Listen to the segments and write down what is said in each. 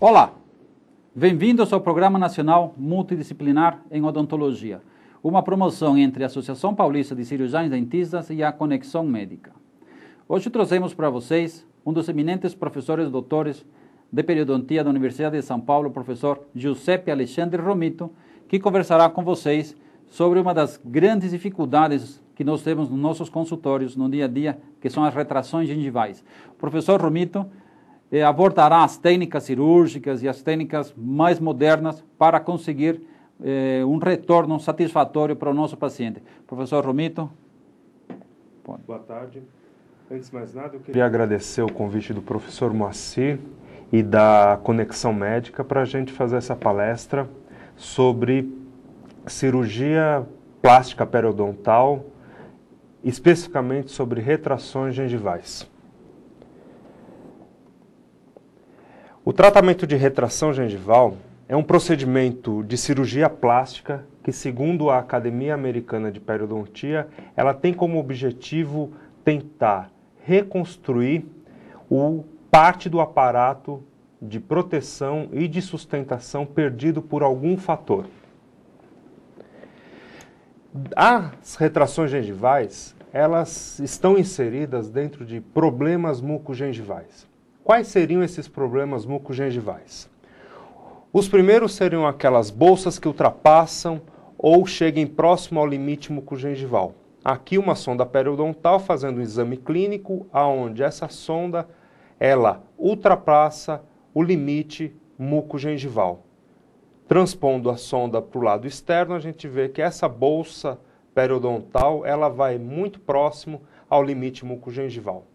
Olá, bem-vindos ao Programa Nacional Multidisciplinar em Odontologia, uma promoção entre a Associação Paulista de Cirurgiões Dentistas e a Conexão Médica. Hoje trouxemos para vocês um dos eminentes professores doutores de periodontia da Universidade de São Paulo, o professor Giuseppe Alexandre Romito, que conversará com vocês sobre uma das grandes dificuldades que nós temos nos nossos consultórios no dia a dia, que são as retrações gengivais. professor Romito eh, abordará as técnicas cirúrgicas e as técnicas mais modernas para conseguir eh, um retorno satisfatório para o nosso paciente. Professor Romito. Pode. Boa tarde. Antes de mais nada, eu queria... queria agradecer o convite do professor Moacir e da Conexão Médica para a gente fazer essa palestra sobre cirurgia plástica periodontal, especificamente sobre retrações gengivais. O tratamento de retração gengival é um procedimento de cirurgia plástica que, segundo a Academia Americana de Periodontia, ela tem como objetivo tentar reconstruir o parte do aparato de proteção e de sustentação perdido por algum fator. As retrações gengivais, elas estão inseridas dentro de problemas mucogengivais. Quais seriam esses problemas mucogengivais? Os primeiros seriam aquelas bolsas que ultrapassam ou cheguem próximo ao limite mucogengival. Aqui uma sonda periodontal fazendo um exame clínico aonde essa sonda ela ultrapassa o limite mucogengival. Transpondo a sonda para o lado externo, a gente vê que essa bolsa periodontal ela vai muito próximo ao limite mucogengival.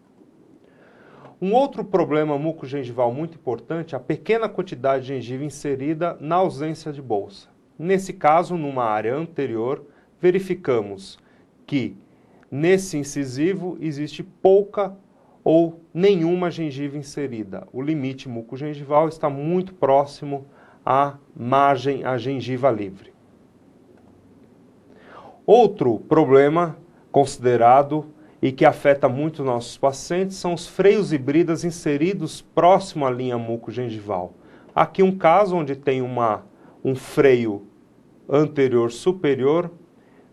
Um outro problema mucogengival muito importante é a pequena quantidade de gengiva inserida na ausência de bolsa. Nesse caso, numa área anterior, verificamos que nesse incisivo existe pouca ou nenhuma gengiva inserida. O limite mucogengival está muito próximo à margem à gengiva livre. Outro problema considerado e que afeta muito nossos pacientes são os freios e bridas inseridos próximo à linha muco-gengival Aqui um caso onde tem uma, um freio anterior superior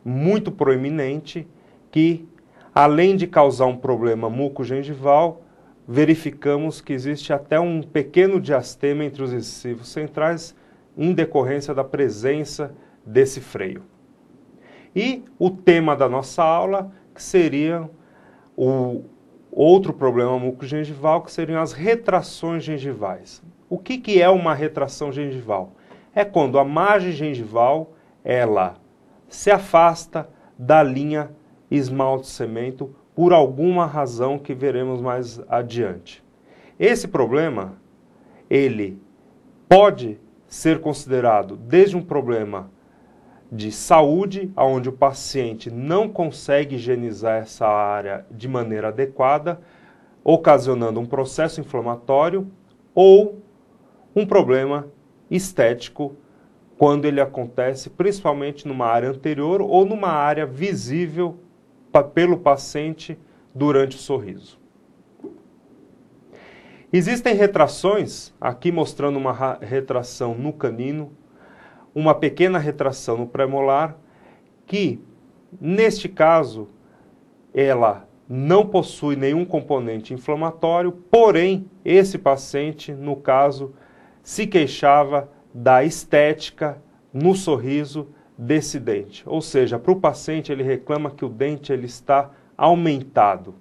muito proeminente que além de causar um problema muco-gengival verificamos que existe até um pequeno diastema entre os incisivos centrais em decorrência da presença desse freio. E o tema da nossa aula, que seria o outro problema mucogengival que seriam as retrações gengivais. O que, que é uma retração gengival? É quando a margem gengival ela se afasta da linha esmalte-cemento por alguma razão que veremos mais adiante. Esse problema ele pode ser considerado desde um problema de saúde, onde o paciente não consegue higienizar essa área de maneira adequada, ocasionando um processo inflamatório ou um problema estético quando ele acontece principalmente numa área anterior ou numa área visível pelo paciente durante o sorriso. Existem retrações, aqui mostrando uma retração no canino, uma pequena retração no premolar, que, neste caso, ela não possui nenhum componente inflamatório, porém, esse paciente, no caso, se queixava da estética no sorriso desse dente. Ou seja, para o paciente, ele reclama que o dente ele está aumentado,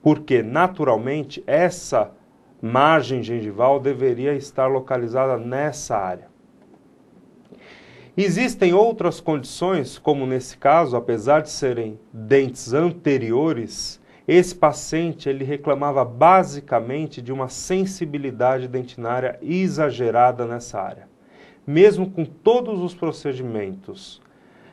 porque naturalmente essa margem gengival deveria estar localizada nessa área. Existem outras condições, como nesse caso, apesar de serem dentes anteriores, esse paciente ele reclamava basicamente de uma sensibilidade dentinária exagerada nessa área. Mesmo com todos os procedimentos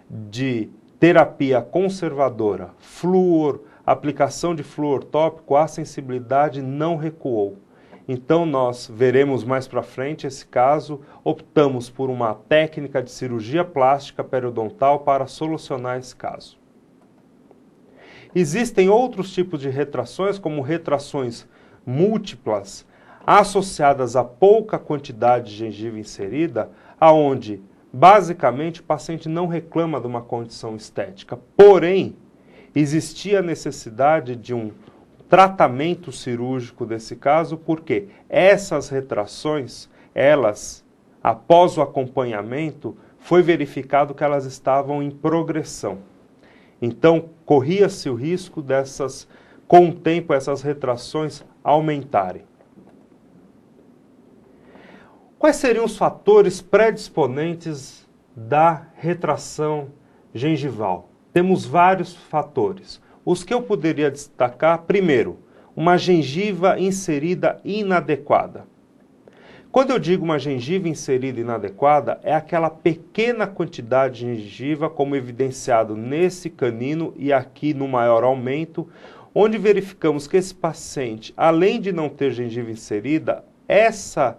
de terapia conservadora, flúor, aplicação de flúor tópico, a sensibilidade não recuou. Então nós veremos mais para frente esse caso, optamos por uma técnica de cirurgia plástica periodontal para solucionar esse caso. Existem outros tipos de retrações, como retrações múltiplas, associadas a pouca quantidade de gengiva inserida, aonde basicamente o paciente não reclama de uma condição estética. Porém, existia a necessidade de um tratamento cirúrgico desse caso, porque essas retrações, elas, após o acompanhamento, foi verificado que elas estavam em progressão. Então, corria-se o risco dessas, com o tempo, essas retrações aumentarem. Quais seriam os fatores predisponentes da retração gengival? Temos vários fatores. Os que eu poderia destacar, primeiro, uma gengiva inserida inadequada. Quando eu digo uma gengiva inserida inadequada, é aquela pequena quantidade de gengiva, como evidenciado nesse canino e aqui no maior aumento, onde verificamos que esse paciente, além de não ter gengiva inserida, essa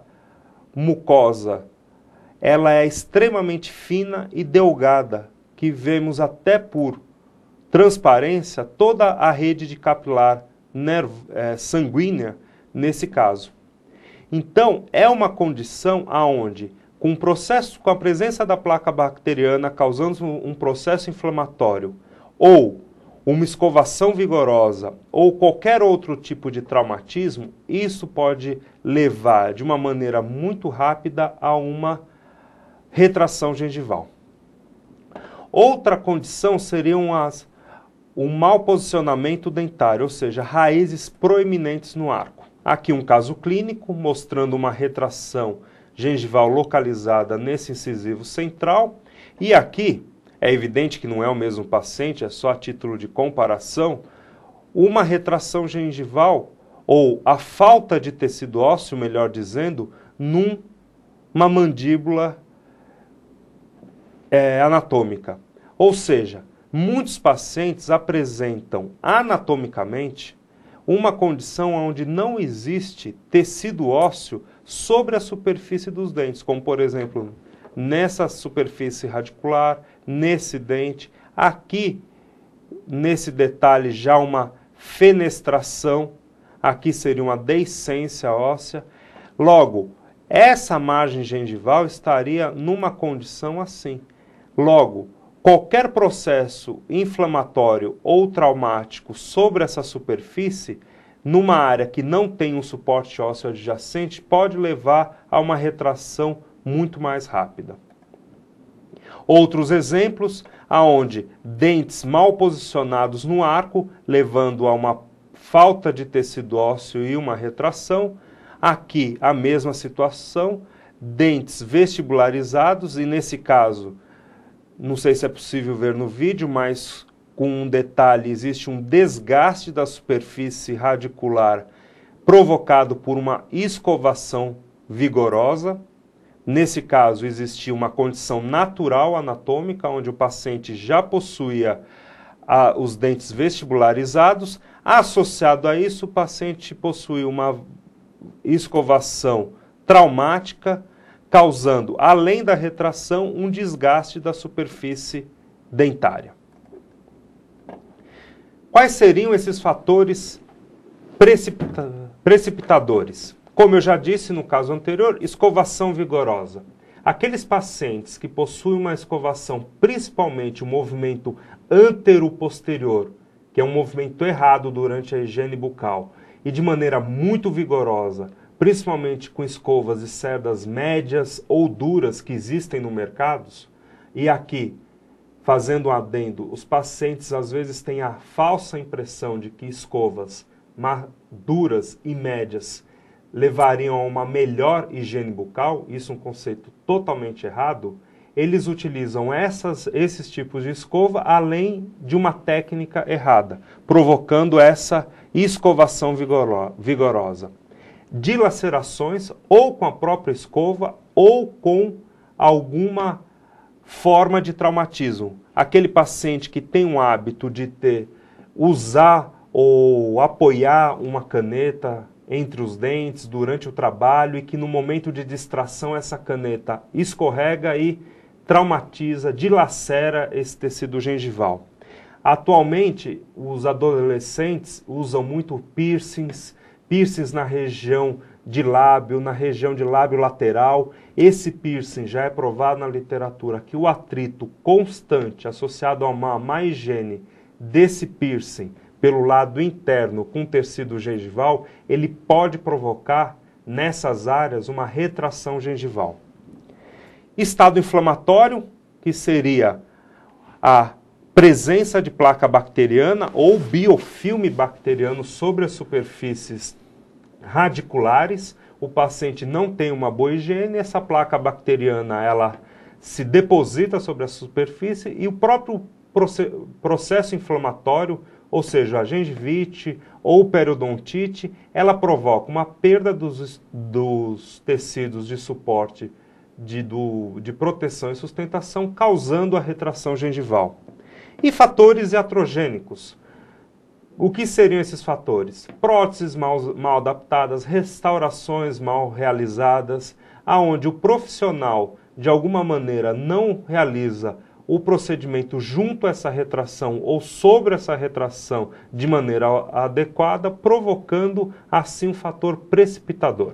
mucosa ela é extremamente fina e delgada, que vemos até por transparência toda a rede de capilar é, sanguínea nesse caso. Então, é uma condição aonde, com, um processo, com a presença da placa bacteriana causando um processo inflamatório, ou uma escovação vigorosa, ou qualquer outro tipo de traumatismo, isso pode levar de uma maneira muito rápida a uma retração gengival. Outra condição seriam as um mau posicionamento dentário, ou seja, raízes proeminentes no arco. Aqui um caso clínico mostrando uma retração gengival localizada nesse incisivo central. E aqui é evidente que não é o mesmo paciente, é só a título de comparação, uma retração gengival ou a falta de tecido ósseo, melhor dizendo, numa mandíbula é, anatômica. Ou seja, muitos pacientes apresentam anatomicamente uma condição onde não existe tecido ósseo sobre a superfície dos dentes, como por exemplo nessa superfície radicular, nesse dente, aqui nesse detalhe já uma fenestração, aqui seria uma deiscência óssea. Logo, essa margem gengival estaria numa condição assim. Logo, qualquer processo inflamatório ou traumático sobre essa superfície, numa área que não tem um suporte ósseo adjacente, pode levar a uma retração muito mais rápida. Outros exemplos, aonde dentes mal posicionados no arco, levando a uma falta de tecido ósseo e uma retração. Aqui, a mesma situação, dentes vestibularizados e, nesse caso, não sei se é possível ver no vídeo, mas com um detalhe, existe um desgaste da superfície radicular provocado por uma escovação vigorosa. Nesse caso, existia uma condição natural anatômica, onde o paciente já possuía a, ah, os dentes vestibularizados. Associado a isso, o paciente possuía uma escovação traumática causando, além da retração, um desgaste da superfície dentária. Quais seriam esses fatores precipita precipitadores? Como eu já disse no caso anterior, escovação vigorosa. Aqueles pacientes que possuem uma escovação, principalmente o movimento antero-posterior, que é um movimento errado durante a higiene bucal, e de maneira muito vigorosa, principalmente com escovas e cerdas médias ou duras que existem no mercado. E aqui, fazendo um adendo, os pacientes às vezes têm a falsa impressão de que escovas duras e médias levariam a uma melhor higiene bucal, isso é um conceito totalmente errado. Eles utilizam essas, esses tipos de escova além de uma técnica errada, provocando essa escovação vigorosa dilacerações ou com a própria escova ou com alguma forma de traumatismo. Aquele paciente que tem um hábito de ter usar ou apoiar uma caneta entre os dentes durante o trabalho e que no momento de distração essa caneta escorrega e traumatiza, dilacera esse tecido gengival. Atualmente, os adolescentes usam muito piercings, piercings na região de lábio, na região de lábio lateral. Esse piercing já é provado na literatura que o atrito constante associado a uma má higiene desse piercing pelo lado interno com tecido gengival, ele pode provocar nessas áreas uma retração gengival. Estado inflamatório, que seria a presença de placa bacteriana ou biofilme bacteriano sobre as superfícies radiculares, o paciente não tem uma boa higiene, essa placa bacteriana ela se deposita sobre a superfície e o próprio processo inflamatório, ou seja, a gengivite ou periodontite, ela provoca uma perda dos, dos tecidos de suporte de, do, de proteção e sustentação, causando a retração gengival. E fatores iatrogênicos. O que seriam esses fatores? Próteses mal, mal adaptadas, restaurações mal realizadas, aonde o profissional de alguma maneira não realiza o procedimento junto a essa retração ou sobre essa retração de maneira adequada, provocando assim um fator precipitador.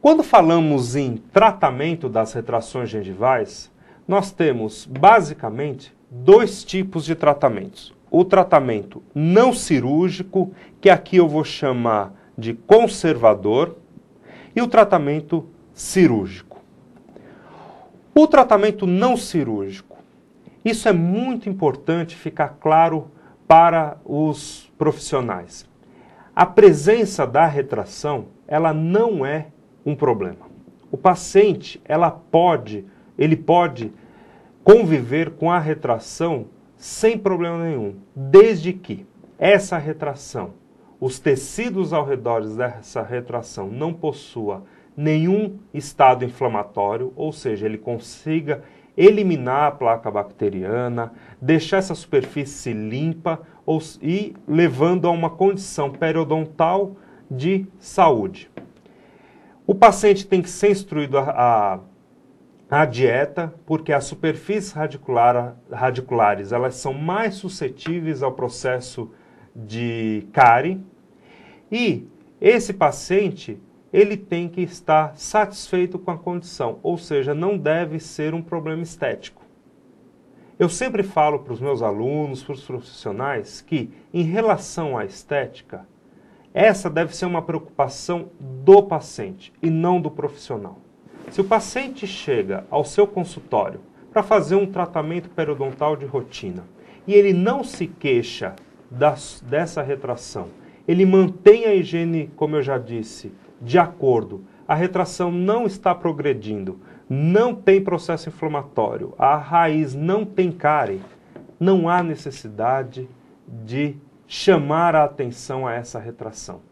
Quando falamos em tratamento das retrações gengivais, nós temos basicamente dois tipos de tratamentos. O tratamento não cirúrgico, que aqui eu vou chamar de conservador, e o tratamento cirúrgico. O tratamento não cirúrgico. Isso é muito importante ficar claro para os profissionais. A presença da retração, ela não é um problema. O paciente, ela pode, ele pode conviver com a retração sem problema nenhum, desde que essa retração, os tecidos ao redor dessa retração não possua nenhum estado inflamatório, ou seja, ele consiga eliminar a placa bacteriana, deixar essa superfície limpa ou, e levando a uma condição periodontal de saúde. O paciente tem que ser instruído a, a a dieta, porque as superfícies radicular, radiculares elas são mais suscetíveis ao processo de cárie. E esse paciente ele tem que estar satisfeito com a condição, ou seja, não deve ser um problema estético. Eu sempre falo para os meus alunos, para os profissionais, que em relação à estética, essa deve ser uma preocupação do paciente e não do profissional. Se o paciente chega ao seu consultório para fazer um tratamento periodontal de rotina e ele não se queixa das, dessa retração, ele mantém a higiene, como eu já disse, de acordo, a retração não está progredindo, não tem processo inflamatório, a raiz não tem cárie, não há necessidade de chamar a atenção a essa retração.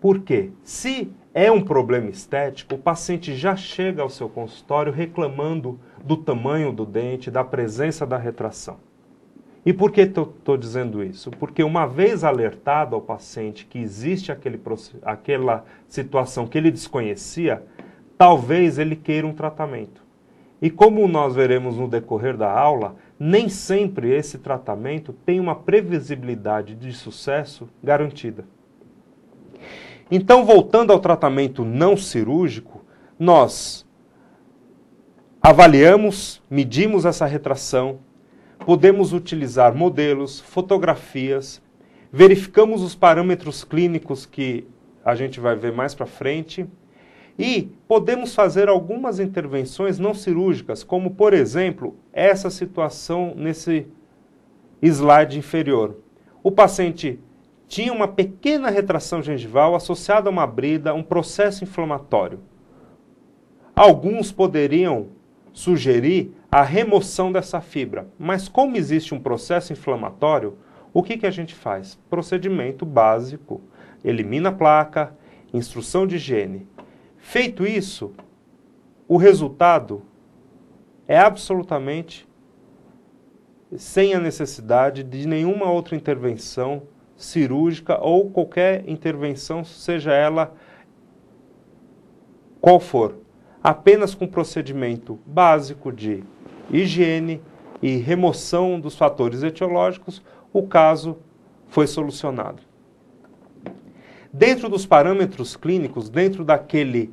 Porque se é um problema estético, o paciente já chega ao seu consultório reclamando do tamanho do dente, da presença da retração. E por que estou dizendo isso? Porque uma vez alertado ao paciente que existe aquele, aquela situação que ele desconhecia, talvez ele queira um tratamento. E como nós veremos no decorrer da aula, nem sempre esse tratamento tem uma previsibilidade de sucesso garantida. Então, voltando ao tratamento não cirúrgico, nós avaliamos, medimos essa retração, podemos utilizar modelos, fotografias, verificamos os parâmetros clínicos que a gente vai ver mais para frente e podemos fazer algumas intervenções não cirúrgicas, como por exemplo, essa situação nesse slide inferior. O paciente tinha uma pequena retração gengival associada a uma brida, um processo inflamatório. Alguns poderiam sugerir a remoção dessa fibra, mas como existe um processo inflamatório, o que, que a gente faz? Procedimento básico: elimina a placa, instrução de higiene. Feito isso, o resultado é absolutamente sem a necessidade de nenhuma outra intervenção cirúrgica ou qualquer intervenção, seja ela qual for, apenas com procedimento básico de higiene e remoção dos fatores etiológicos, o caso foi solucionado. Dentro dos parâmetros clínicos, dentro daquele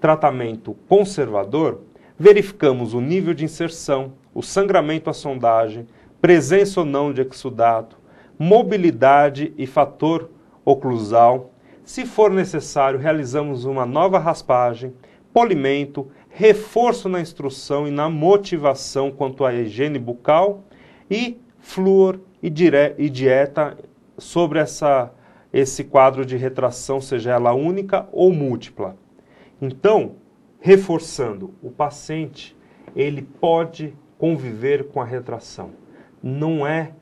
tratamento conservador, verificamos o nível de inserção, o sangramento à sondagem, presença ou não de exudato, mobilidade e fator oclusal. Se for necessário, realizamos uma nova raspagem, polimento, reforço na instrução e na motivação quanto à higiene bucal e flúor e, dire... e dieta sobre essa, esse quadro de retração, seja ela única ou múltipla. Então, reforçando, o paciente ele pode conviver com a retração. Não é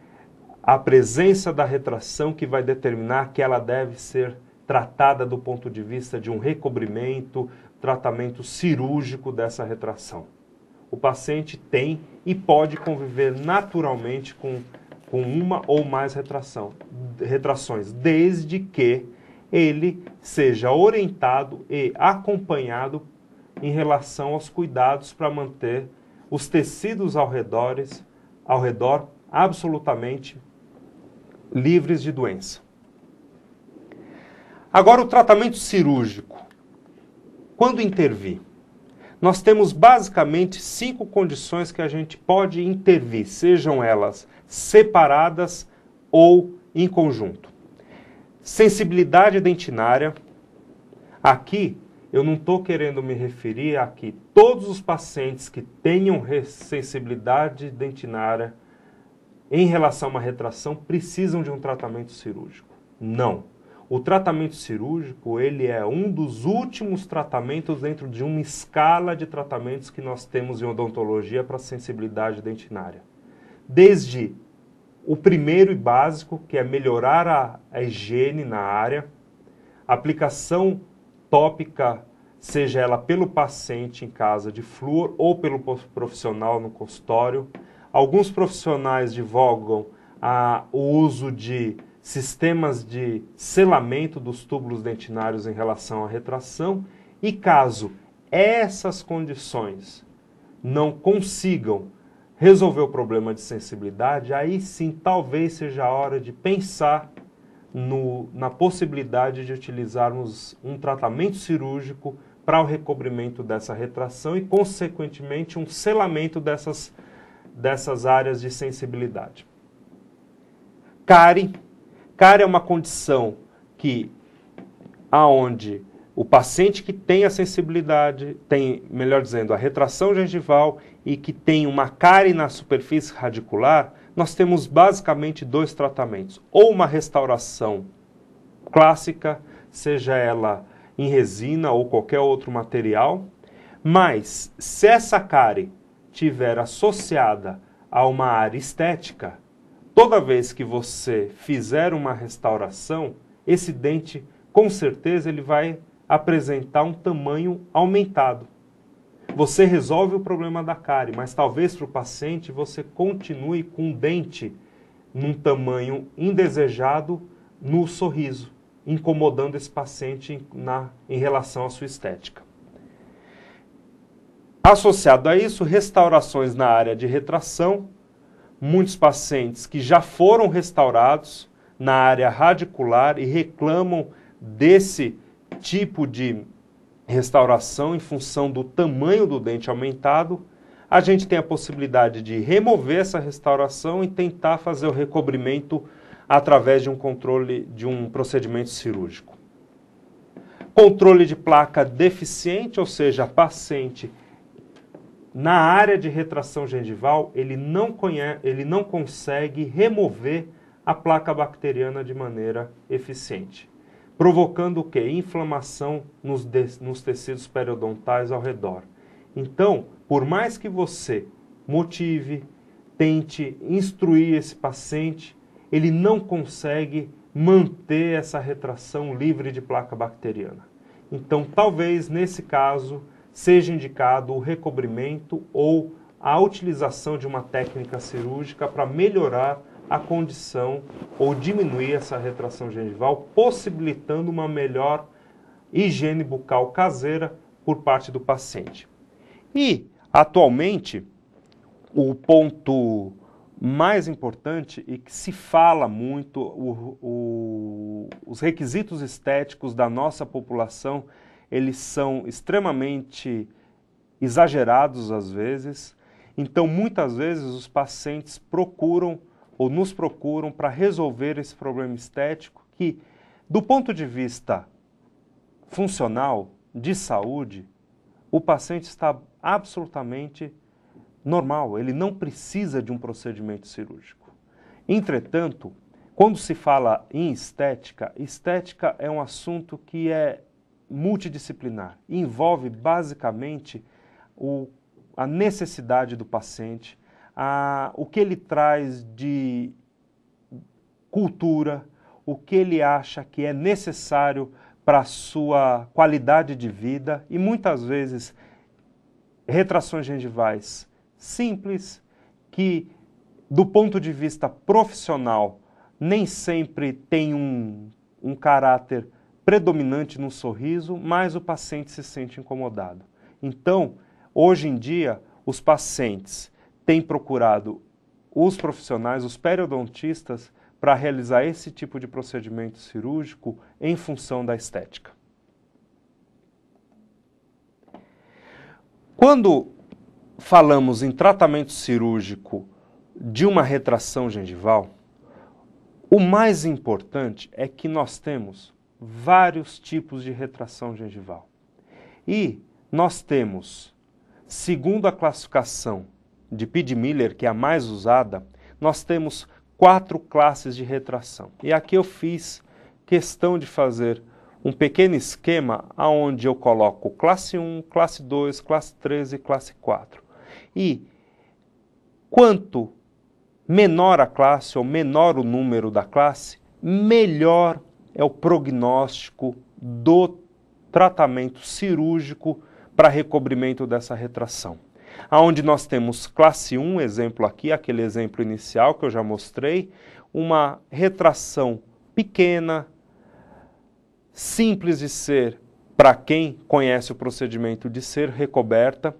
a presença da retração que vai determinar que ela deve ser tratada do ponto de vista de um recobrimento, tratamento cirúrgico dessa retração. O paciente tem e pode conviver naturalmente com, com uma ou mais retração, retrações, desde que ele seja orientado e acompanhado em relação aos cuidados para manter os tecidos ao redor, ao redor absolutamente livres de doença. Agora, o tratamento cirúrgico. Quando intervir? Nós temos basicamente cinco condições que a gente pode intervir, sejam elas separadas ou em conjunto. Sensibilidade dentinária. Aqui eu não estou querendo me referir a que todos os pacientes que tenham sensibilidade dentinária em relação a uma retração precisam de um tratamento cirúrgico. Não. O tratamento cirúrgico, ele é um dos últimos tratamentos dentro de uma escala de tratamentos que nós temos em odontologia para sensibilidade dentinária. Desde o primeiro e básico, que é melhorar a, a higiene na área, aplicação tópica, seja ela pelo paciente em casa de flúor ou pelo profissional no consultório, Alguns profissionais divulgam ah, o uso de sistemas de selamento dos túbulos dentinários em relação à retração e caso essas condições não consigam resolver o problema de sensibilidade, aí sim talvez seja a hora de pensar no, na possibilidade de utilizarmos um tratamento cirúrgico para o recobrimento dessa retração e, consequentemente, um selamento dessas dessas áreas de sensibilidade. Cari, cari é uma condição que aonde o paciente que tem a sensibilidade, tem, melhor dizendo, a retração gengival e que tem uma cárie na superfície radicular, nós temos basicamente dois tratamentos. Ou uma restauração clássica, seja ela em resina ou qualquer outro material, mas se essa cárie tiver associada a uma área estética, toda vez que você fizer uma restauração, esse dente com certeza ele vai apresentar um tamanho aumentado. Você resolve o problema da cárie, mas talvez para o paciente você continue com um dente num tamanho indesejado no sorriso, incomodando esse paciente na, em relação à sua estética. Associado a isso, restaurações na área de retração, muitos pacientes que já foram restaurados na área radicular e reclamam desse tipo de restauração em função do tamanho do dente aumentado. A gente tem a possibilidade de remover essa restauração e tentar fazer o recobrimento através de um controle de um procedimento cirúrgico. Controle de placa deficiente, ou seja, paciente na área de retração gengival, ele não, conhece, ele não consegue remover a placa bacteriana de maneira eficiente, provocando o que? Inflamação nos, de, nos tecidos periodontais ao redor. Então, por mais que você motive, tente instruir esse paciente, ele não consegue manter essa retração livre de placa bacteriana. Então, talvez nesse caso, seja indicado o recobrimento ou a utilização de uma técnica cirúrgica para melhorar a condição ou diminuir essa retração gengival, possibilitando uma melhor higiene bucal caseira por parte do paciente. E, atualmente, o ponto mais importante e que se fala muito, o, o, os requisitos estéticos da nossa população eles são extremamente exagerados às vezes. Então, muitas vezes, os pacientes procuram ou nos procuram para resolver esse problema estético que, do ponto de vista funcional, de saúde, o paciente está absolutamente normal, ele não precisa de um procedimento cirúrgico. Entretanto, quando se fala em estética, estética é um assunto que é multidisciplinar. Envolve basicamente o, a necessidade do paciente, a, o que ele traz de cultura, o que ele acha que é necessário para a sua qualidade de vida e muitas vezes retrações gengivais simples que do ponto de vista profissional nem sempre tem um, um caráter predominante no sorriso, mais o paciente se sente incomodado. Então, hoje em dia, os pacientes têm procurado os profissionais, os periodontistas, para realizar esse tipo de procedimento cirúrgico em função da estética. Quando falamos em tratamento cirúrgico de uma retração gengival, o mais importante é que nós temos vários tipos de retração gengival. E nós temos, segundo a classificação de Pidmiller, que é a mais usada, nós temos quatro classes de retração. E aqui eu fiz questão de fazer um pequeno esquema aonde eu coloco classe 1, classe 2, classe 3 e classe 4. E quanto menor a classe ou menor o número da classe, melhor é o prognóstico do tratamento cirúrgico para recobrimento dessa retração. Aonde nós temos classe 1, exemplo aqui, aquele exemplo inicial que eu já mostrei, uma retração pequena, simples de ser para quem conhece o procedimento de ser recoberta,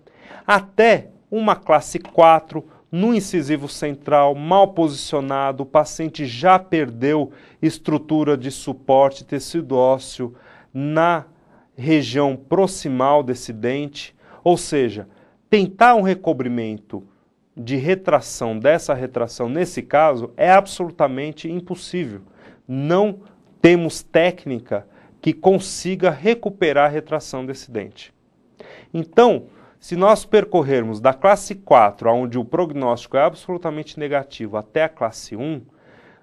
até uma classe 4, no incisivo central, mal posicionado, o paciente já perdeu estrutura de suporte tecido ósseo na região proximal desse dente, ou seja, tentar um recobrimento de retração dessa retração nesse caso é absolutamente impossível. Não temos técnica que consiga recuperar a retração desse dente. Então, se nós percorrermos da classe 4, onde o prognóstico é absolutamente negativo, até a classe 1,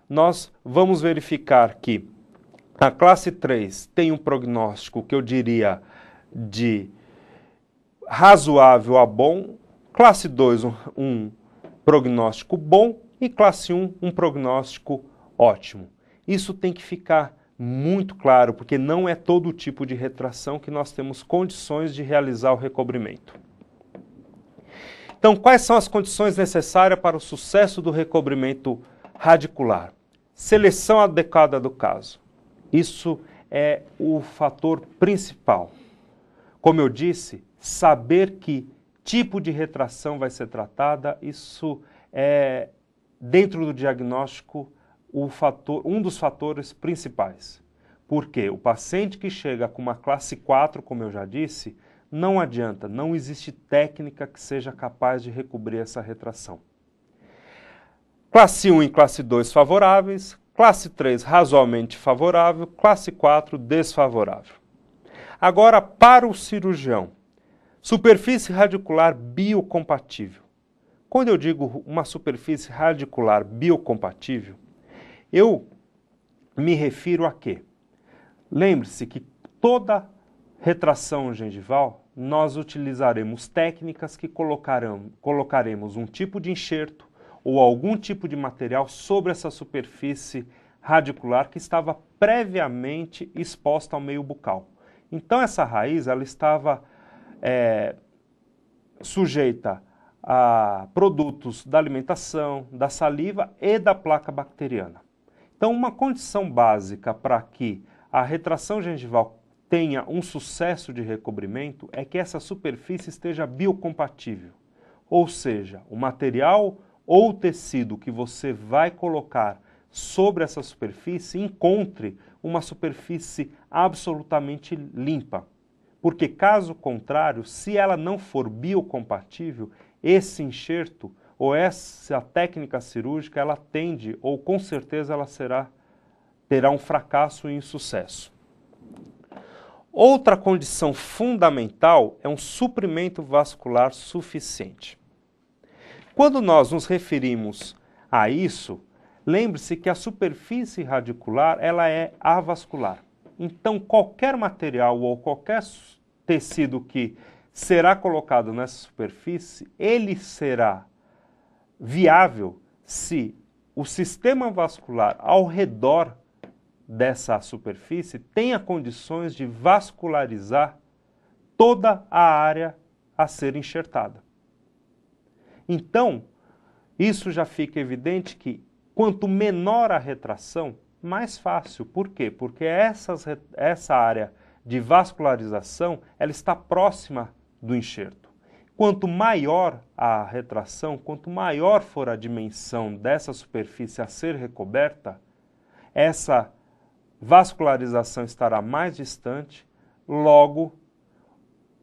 nós vamos verificar que a classe 3 tem um prognóstico que eu diria de razoável a bom, classe 2 um, um prognóstico bom e classe 1 um prognóstico ótimo. Isso tem que ficar muito claro, porque não é todo tipo de retração que nós temos condições de realizar o recobrimento. Então, quais são as condições necessárias para o sucesso do recobrimento radicular? Seleção adequada do caso. Isso é o fator principal. Como eu disse, saber que tipo de retração vai ser tratada, isso é dentro do diagnóstico fator, um dos fatores principais. Porque o paciente que chega com uma classe 4, como eu já disse, não adianta, não existe técnica que seja capaz de recobrir essa retração. Classe 1 e classe 2 favoráveis, classe 3 razoavelmente favorável, classe 4 desfavorável. Agora, para o cirurgião, superfície radicular biocompatível. Quando eu digo uma superfície radicular biocompatível, eu me refiro a quê? Lembre-se que toda retração gengival nós utilizaremos técnicas que colocaremos um tipo de enxerto ou algum tipo de material sobre essa superfície radicular que estava previamente exposta ao meio bucal. Então essa raiz ela estava é, sujeita a produtos da alimentação, da saliva e da placa bacteriana. Então, uma condição básica para que a retração gengival tenha um sucesso de recobrimento é que essa superfície esteja biocompatível. Ou seja, o material ou o tecido que você vai colocar sobre essa superfície encontre uma superfície absolutamente limpa. Porque, caso contrário, se ela não for biocompatível, esse enxerto ou essa técnica cirúrgica ela tende ou com certeza ela será terá um fracasso e insucesso. Outra condição fundamental é um suprimento vascular suficiente. Quando nós nos referimos a isso, lembre-se que a superfície radicular ela é avascular. Então, qualquer material ou qualquer tecido que será colocado nessa superfície, ele será viável se o sistema vascular ao redor dessa superfície tenha condições de vascularizar toda a área a ser enxertada. Então, isso já fica evidente que quanto menor a retração, mais fácil. Por quê? Porque essas, essa área de vascularização ela está próxima do enxerto. Quanto maior a retração, quanto maior for a dimensão dessa superfície a ser recoberta, essa vascularização estará mais distante, logo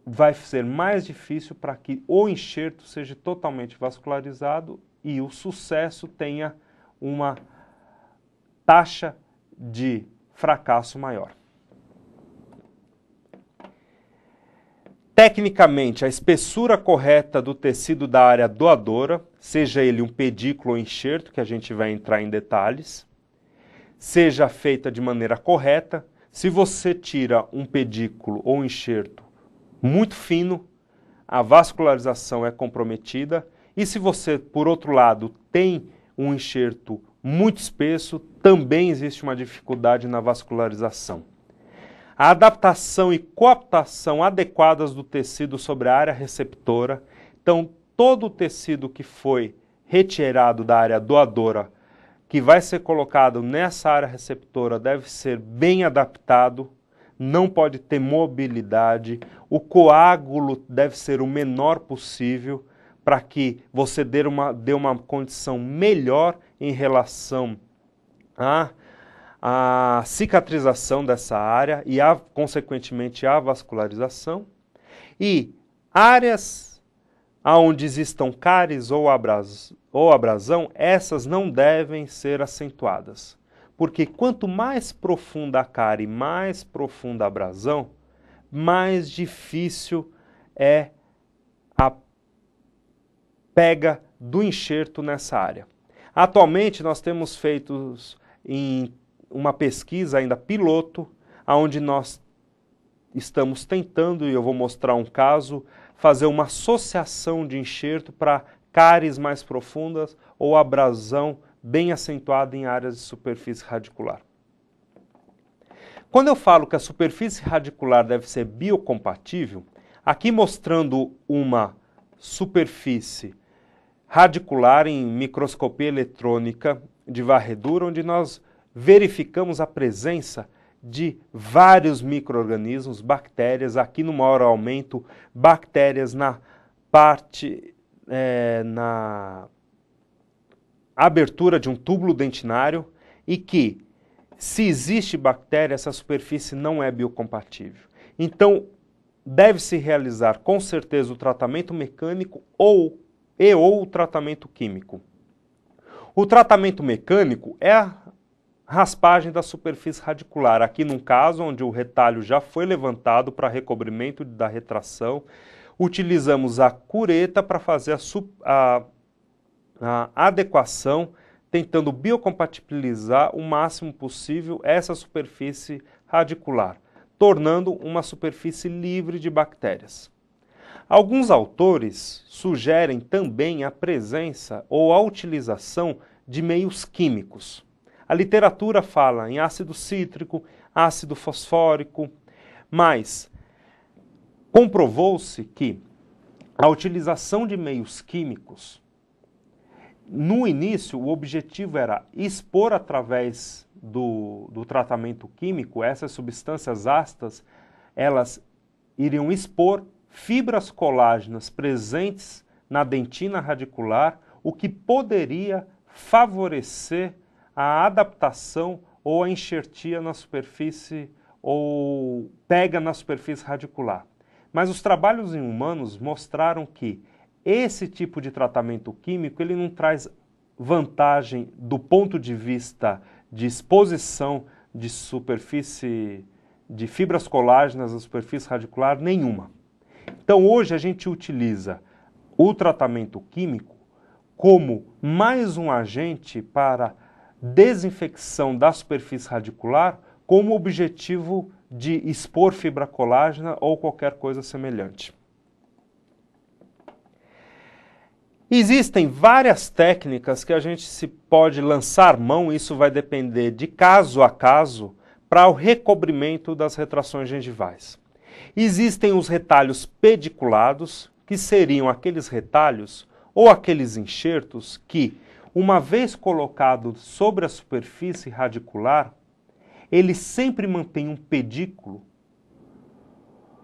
vai ser mais difícil para que o enxerto seja totalmente vascularizado e o sucesso tenha uma taxa de fracasso maior. Tecnicamente, a espessura correta do tecido da área doadora, seja ele um pedículo ou enxerto, que a gente vai entrar em detalhes, seja feita de maneira correta. Se você tira um pedículo ou um enxerto muito fino, a vascularização é comprometida. E se você, por outro lado, tem um enxerto muito espesso, também existe uma dificuldade na vascularização a adaptação e coaptação adequadas do tecido sobre a área receptora. Então, todo o tecido que foi retirado da área doadora, que vai ser colocado nessa área receptora, deve ser bem adaptado, não pode ter mobilidade, o coágulo deve ser o menor possível para que você dê uma, dê uma condição melhor em relação a a cicatrização dessa área e, a, consequentemente, a vascularização. E áreas onde existam cáries ou, abras, ou abrasão, essas não devem ser acentuadas. Porque quanto mais profunda a cárie, mais profunda a abrasão, mais difícil é a pega do enxerto nessa área. Atualmente, nós temos feito em uma pesquisa ainda piloto, onde nós estamos tentando, e eu vou mostrar um caso, fazer uma associação de enxerto para cáries mais profundas ou abrasão bem acentuada em áreas de superfície radicular. Quando eu falo que a superfície radicular deve ser biocompatível, aqui mostrando uma superfície radicular em microscopia eletrônica de varredura, onde nós verificamos a presença de vários micro-organismos, bactérias, aqui no maior aumento, bactérias na parte, é, na abertura de um túbulo dentinário e que, se existe bactéria, essa superfície não é biocompatível. Então, deve-se realizar com certeza o tratamento mecânico ou e ou o tratamento químico. O tratamento mecânico é a Raspagem da superfície radicular. Aqui, num caso onde o retalho já foi levantado para recobrimento da retração, utilizamos a cureta para fazer a, a, a adequação, tentando biocompatibilizar o máximo possível essa superfície radicular, tornando uma superfície livre de bactérias. Alguns autores sugerem também a presença ou a utilização de meios químicos. A literatura fala em ácido cítrico, ácido fosfórico, mas comprovou-se que a utilização de meios químicos, no início, o objetivo era expor através do, do tratamento químico essas substâncias ácidas, elas iriam expor fibras colágenas presentes na dentina radicular, o que poderia favorecer a adaptação ou a enxertia na superfície ou pega na superfície radicular. Mas os trabalhos em humanos mostraram que esse tipo de tratamento químico ele não traz vantagem do ponto de vista de exposição de superfície de fibras colágenas na superfície radicular nenhuma. Então hoje a gente utiliza o tratamento químico como mais um agente para desinfecção da superfície radicular como objetivo de expor fibra colágena ou qualquer coisa semelhante. Existem várias técnicas que a gente se pode lançar mão, isso vai depender de caso a caso, para o recobrimento das retrações gengivais. Existem os retalhos pediculados, que seriam aqueles retalhos ou aqueles enxertos que uma vez colocado sobre a superfície radicular, ele sempre mantém um pedículo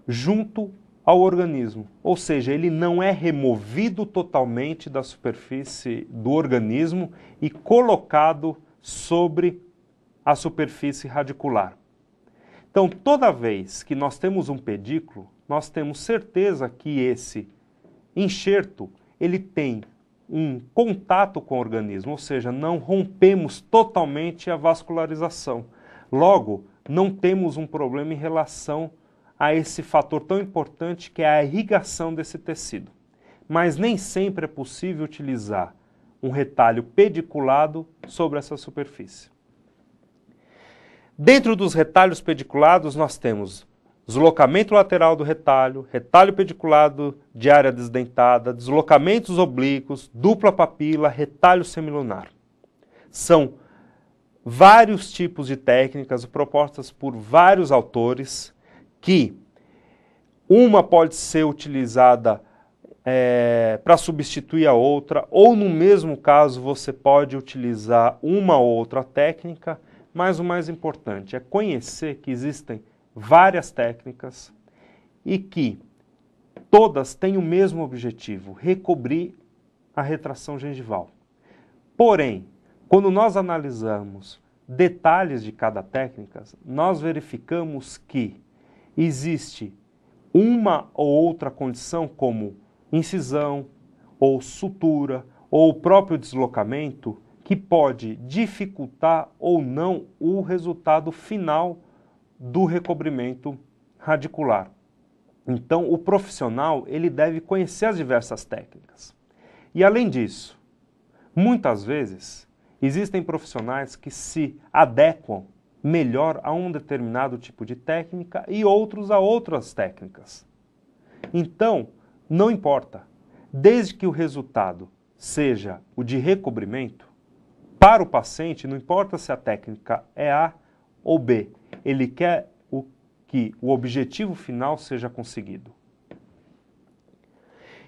junto ao organismo, ou seja, ele não é removido totalmente da superfície do organismo e colocado sobre a superfície radicular. Então, toda vez que nós temos um pedículo, nós temos certeza que esse enxerto ele tem um contato com o organismo, ou seja, não rompemos totalmente a vascularização. Logo, não temos um problema em relação a esse fator tão importante que é a irrigação desse tecido. Mas nem sempre é possível utilizar um retalho pediculado sobre essa superfície. Dentro dos retalhos pediculados, nós temos deslocamento lateral do retalho, retalho pediculado de área desdentada, deslocamentos oblíquos, dupla papila, retalho semilunar. São vários tipos de técnicas propostas por vários autores que uma pode ser utilizada é, para substituir a outra, ou no mesmo caso você pode utilizar uma ou outra técnica, mas o mais importante é conhecer que existem várias técnicas e que todas têm o mesmo objetivo, recobrir a retração gengival. Porém, quando nós analisamos detalhes de cada técnica, nós verificamos que existe uma ou outra condição como incisão ou sutura ou o próprio deslocamento que pode dificultar ou não o resultado final do recobrimento radicular. Então, o profissional ele deve conhecer as diversas técnicas. E além disso, muitas vezes existem profissionais que se adequam melhor a um determinado tipo de técnica e outros a outras técnicas. Então, não importa, desde que o resultado seja o de recobrimento, para o paciente, não importa se a técnica é A ou B, ele quer o, que o objetivo final seja conseguido.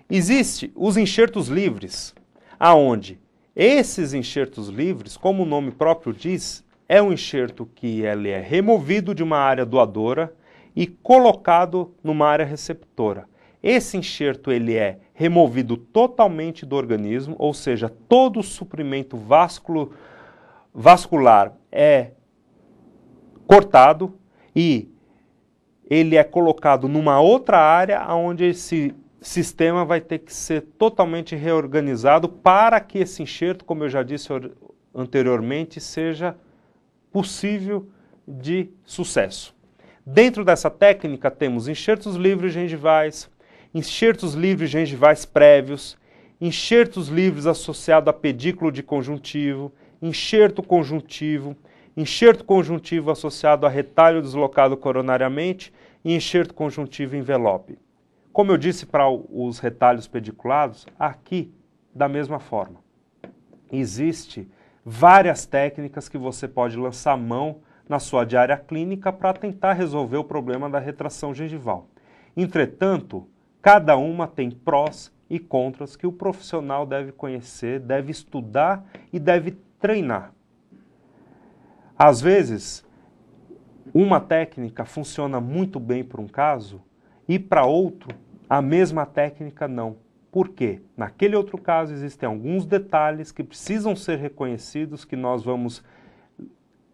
Existem os enxertos livres, aonde esses enxertos livres, como o nome próprio diz, é um enxerto que ele é removido de uma área doadora e colocado numa área receptora. Esse enxerto ele é removido totalmente do organismo, ou seja, todo o suprimento vasculo, vascular é cortado e ele é colocado numa outra área onde esse sistema vai ter que ser totalmente reorganizado para que esse enxerto, como eu já disse anteriormente, seja possível de sucesso. Dentro dessa técnica temos enxertos livres gengivais, enxertos livres gengivais prévios, enxertos livres associado a pedículo de conjuntivo, enxerto conjuntivo, enxerto conjuntivo associado a retalho deslocado coronariamente e enxerto conjuntivo envelope. Como eu disse para os retalhos pediculados, aqui, da mesma forma, existe várias técnicas que você pode lançar mão na sua diária clínica para tentar resolver o problema da retração gengival. Entretanto, cada uma tem prós e contras que o profissional deve conhecer, deve estudar e deve treinar. Às vezes, uma técnica funciona muito bem para um caso e para outro a mesma técnica não. Por quê? Naquele outro caso existem alguns detalhes que precisam ser reconhecidos, que nós vamos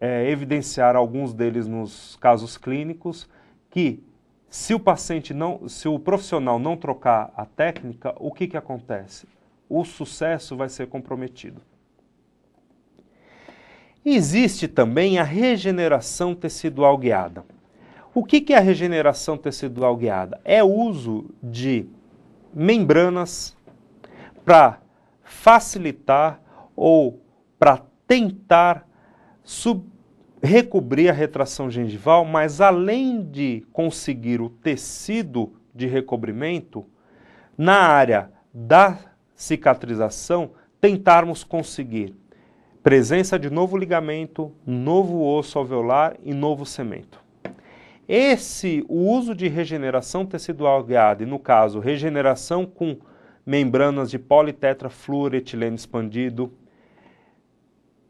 é, evidenciar alguns deles nos casos clínicos, que se o paciente não, se o profissional não trocar a técnica, o que, que acontece? O sucesso vai ser comprometido existe também a regeneração tecidual guiada. O que é a regeneração tecidual guiada? É o uso de membranas para facilitar ou para tentar recobrir a retração gengival, mas além de conseguir o tecido de recobrimento, na área da cicatrização, tentarmos conseguir presença de novo ligamento, novo osso alveolar e novo cemento. Esse o uso de regeneração tecidual guiada, e no caso, regeneração com membranas de politetrafluoretileno expandido,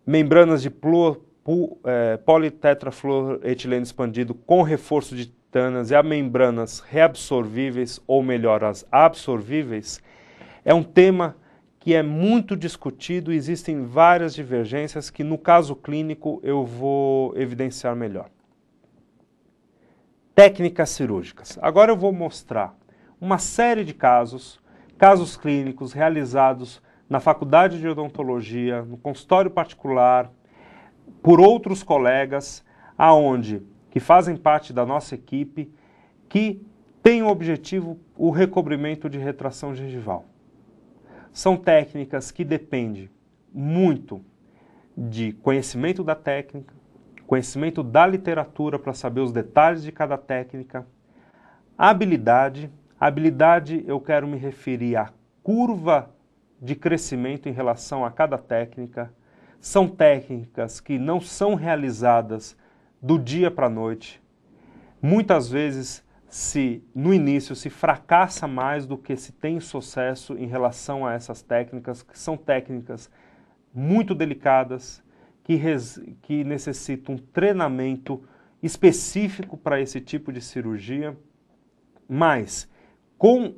membranas de plur, pu, é, politetrafluoretileno expandido com reforço de titanas e a membranas reabsorvíveis, ou melhor, as absorvíveis, é um tema que é muito discutido, existem várias divergências que, no caso clínico, eu vou evidenciar melhor. Técnicas cirúrgicas. Agora eu vou mostrar uma série de casos, casos clínicos realizados na faculdade de odontologia, no consultório particular, por outros colegas, aonde que fazem parte da nossa equipe, que tem o objetivo o recobrimento de retração gengival. São técnicas que dependem muito de conhecimento da técnica, conhecimento da literatura para saber os detalhes de cada técnica, habilidade. Habilidade, eu quero me referir à curva de crescimento em relação a cada técnica. São técnicas que não são realizadas do dia para a noite. Muitas vezes se no início se fracassa mais do que se tem sucesso em relação a essas técnicas, que são técnicas muito delicadas, que, res, que necessitam um treinamento específico para esse tipo de cirurgia, mas com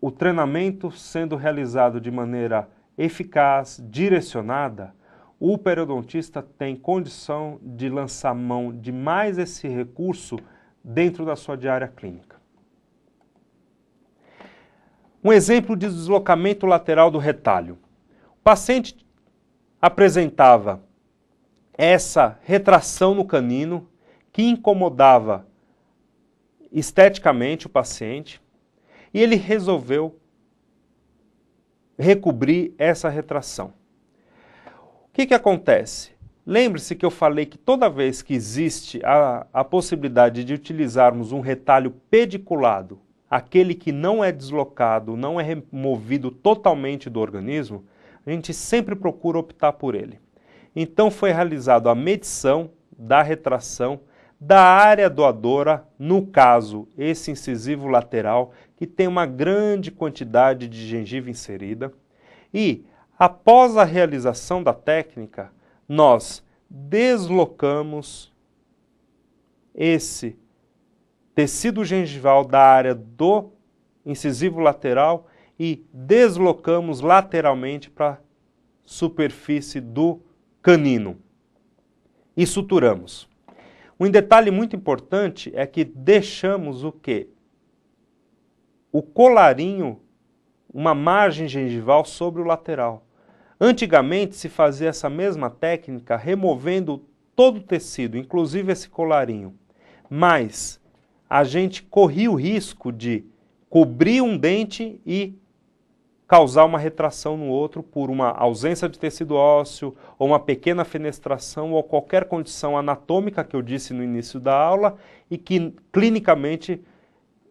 o treinamento sendo realizado de maneira eficaz, direcionada, o periodontista tem condição de lançar mão de mais esse recurso dentro da sua diária clínica. Um exemplo de deslocamento lateral do retalho. O paciente apresentava essa retração no canino que incomodava esteticamente o paciente e ele resolveu recobrir essa retração. O que, que acontece? Lembre-se que eu falei que toda vez que existe a, a possibilidade de utilizarmos um retalho pediculado, aquele que não é deslocado, não é removido totalmente do organismo, a gente sempre procura optar por ele. Então foi realizada a medição da retração da área doadora, no caso, esse incisivo lateral, que tem uma grande quantidade de gengiva inserida, e após a realização da técnica, nós deslocamos esse tecido gengival da área do incisivo lateral e deslocamos lateralmente para a superfície do canino e suturamos. Um detalhe muito importante é que deixamos o que O colarinho, uma margem gengival sobre o lateral. Antigamente se fazia essa mesma técnica removendo todo o tecido, inclusive esse colarinho. Mas a gente corria o risco de cobrir um dente e causar uma retração no outro por uma ausência de tecido ósseo, ou uma pequena fenestração, ou qualquer condição anatômica que eu disse no início da aula e que clinicamente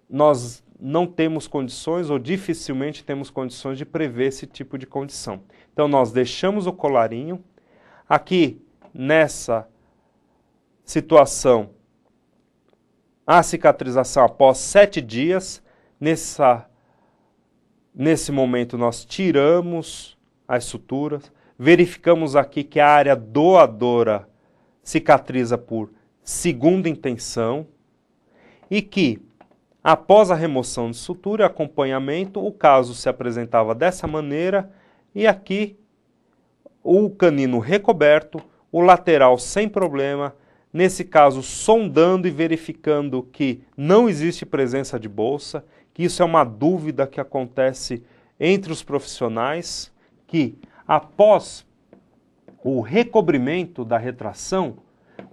nós não temos condições ou dificilmente temos condições de prever esse tipo de condição. Então nós deixamos o colarinho. Aqui nessa situação, a cicatrização após sete dias. Nessa, nesse momento nós tiramos as suturas, verificamos aqui que a área doadora cicatriza por segunda intenção e que Após a remoção de sutura e acompanhamento, o caso se apresentava dessa maneira e aqui o canino recoberto, o lateral sem problema, nesse caso sondando e verificando que não existe presença de bolsa, que isso é uma dúvida que acontece entre os profissionais, que após o recobrimento da retração,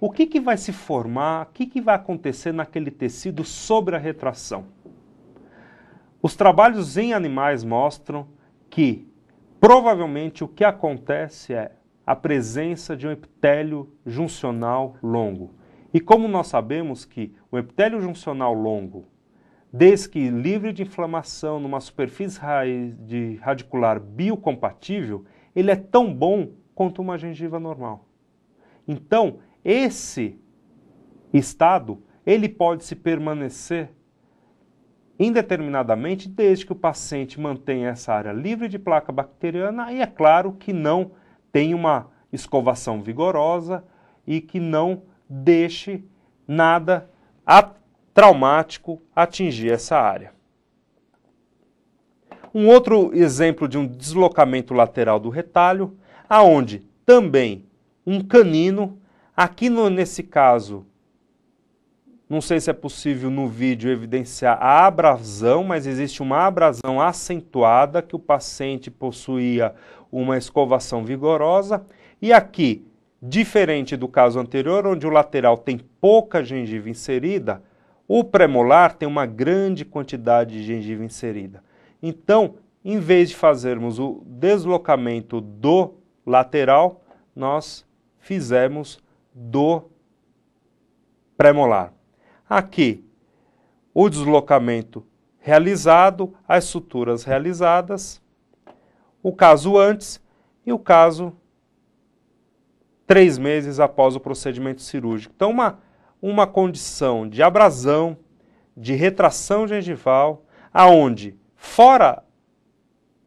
o que, que vai se formar, o que, que vai acontecer naquele tecido sobre a retração. Os trabalhos em animais mostram que provavelmente o que acontece é a presença de um epitélio juncional longo. E como nós sabemos que o epitélio juncional longo, desde que livre de inflamação numa superfície de radicular biocompatível, ele é tão bom quanto uma gengiva normal. Então, esse estado, ele pode se permanecer indeterminadamente desde que o paciente mantenha essa área livre de placa bacteriana e é claro que não tenha uma escovação vigorosa e que não deixe nada traumático atingir essa área. Um outro exemplo de um deslocamento lateral do retalho, aonde também um canino Aqui no, nesse caso, não sei se é possível no vídeo evidenciar a abrasão, mas existe uma abrasão acentuada que o paciente possuía uma escovação vigorosa. E aqui, diferente do caso anterior, onde o lateral tem pouca gengiva inserida, o premolar tem uma grande quantidade de gengiva inserida. Então, em vez de fazermos o deslocamento do lateral, nós fizemos do pré-molar. Aqui, o deslocamento realizado, as suturas realizadas, o caso antes e o caso três meses após o procedimento cirúrgico. Então, uma, uma condição de abrasão, de retração gengival, aonde, fora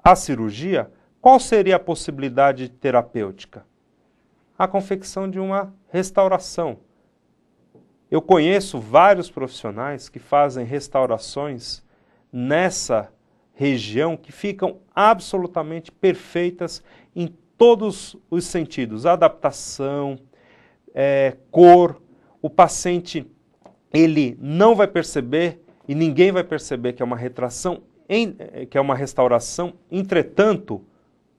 a cirurgia, qual seria a possibilidade terapêutica? a confecção de uma restauração. Eu conheço vários profissionais que fazem restaurações nessa região que ficam absolutamente perfeitas em todos os sentidos: adaptação, é, cor. O paciente ele não vai perceber e ninguém vai perceber que é uma retração, em, que é uma restauração. Entretanto,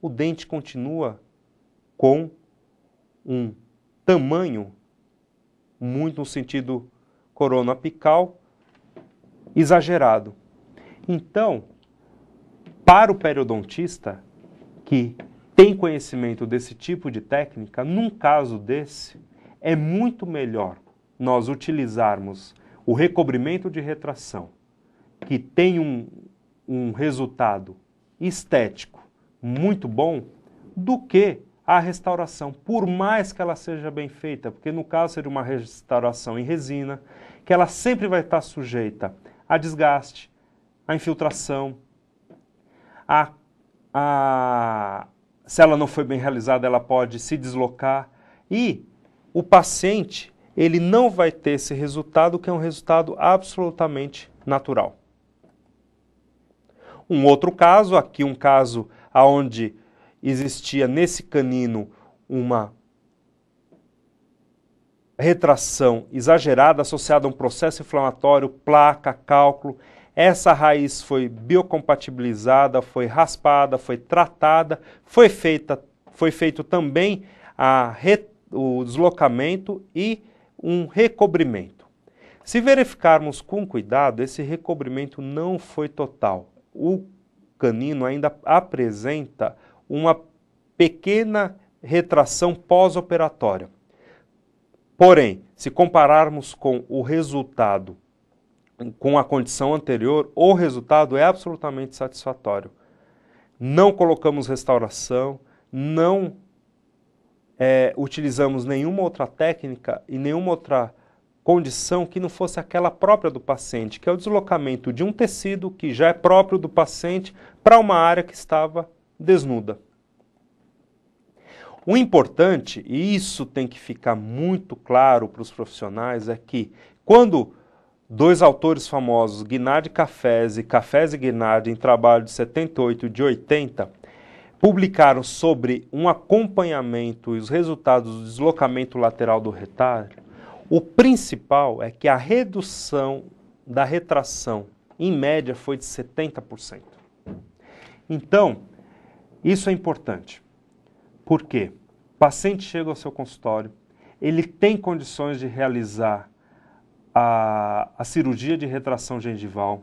o dente continua com um tamanho muito no sentido apical exagerado. Então, para o periodontista que tem conhecimento desse tipo de técnica, num caso desse, é muito melhor nós utilizarmos o recobrimento de retração, que tem um, um resultado estético muito bom, do que a restauração, por mais que ela seja bem feita, porque no caso seria uma restauração em resina, que ela sempre vai estar sujeita a desgaste, a infiltração, a, a, se ela não foi bem realizada, ela pode se deslocar e o paciente ele não vai ter esse resultado que é um resultado absolutamente natural. Um outro caso, aqui um caso aonde existia nesse canino uma retração exagerada associada a um processo inflamatório, placa, cálculo. Essa raiz foi biocompatibilizada, foi raspada, foi tratada, foi, feita, foi feito também re, o deslocamento e um recobrimento. Se verificarmos com cuidado, esse recobrimento não foi total. O canino ainda apresenta uma pequena retração pós-operatória. Porém, se compararmos com o resultado com a condição anterior, o resultado é absolutamente satisfatório. Não colocamos restauração, não é, utilizamos nenhuma outra técnica e nenhuma outra condição que não fosse aquela própria do paciente, que é o deslocamento de um tecido que já é próprio do paciente para uma área que estava desnuda. O importante, e isso tem que ficar muito claro para os profissionais, é que quando dois autores famosos, Guinard Cafés e Cafés e Guinard, em trabalho de 78 e de 80, publicaram sobre um acompanhamento e os resultados do deslocamento lateral do retalho, o principal é que a redução da retração, em média, foi de 70%. Então, isso é importante. Por quê? O paciente chega ao seu consultório, ele tem condições de realizar a, a cirurgia de retração gengival,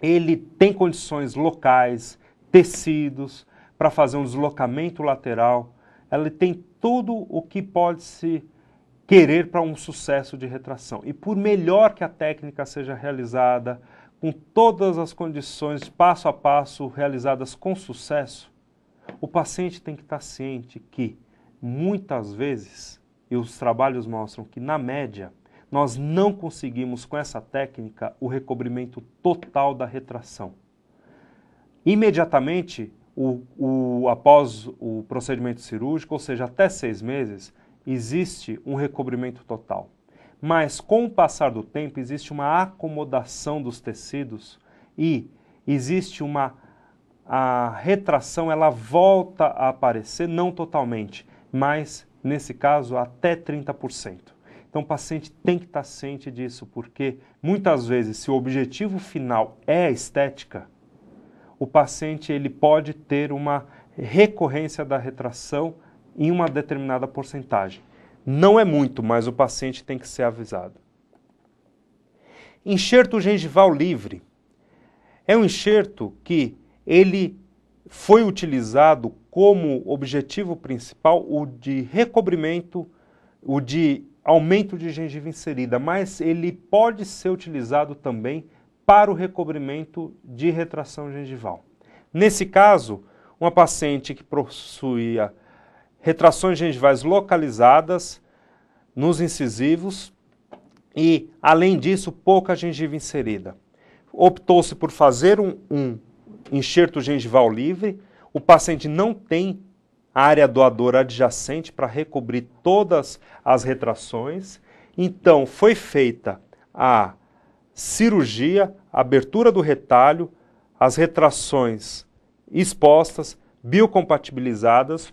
ele tem condições locais, tecidos, para fazer um deslocamento lateral, ela tem tudo o que pode se querer para um sucesso de retração. E por melhor que a técnica seja realizada, com todas as condições passo a passo realizadas com sucesso, o paciente tem que estar ciente que, muitas vezes, e os trabalhos mostram que, na média, nós não conseguimos com essa técnica o recobrimento total da retração. Imediatamente, o, o, após o procedimento cirúrgico, ou seja, até seis meses, existe um recobrimento total. Mas com o passar do tempo, existe uma acomodação dos tecidos e existe uma a retração ela volta a aparecer, não totalmente, mas nesse caso até 30%. Então o paciente tem que estar ciente disso, porque muitas vezes se o objetivo final é a estética, o paciente ele pode ter uma recorrência da retração em uma determinada porcentagem. Não é muito, mas o paciente tem que ser avisado. Enxerto gengival livre é um enxerto que ele foi utilizado como objetivo principal o de recobrimento, o de aumento de gengiva inserida, mas ele pode ser utilizado também para o recobrimento de retração gengival. Nesse caso, uma paciente que possuía retrações gengivais localizadas nos incisivos e, além disso, pouca gengiva inserida. Optou-se por fazer um, um enxerto gengival livre, o paciente não tem área doadora adjacente para recobrir todas as retrações. Então, foi feita a cirurgia, abertura do retalho, as retrações expostas, biocompatibilizadas,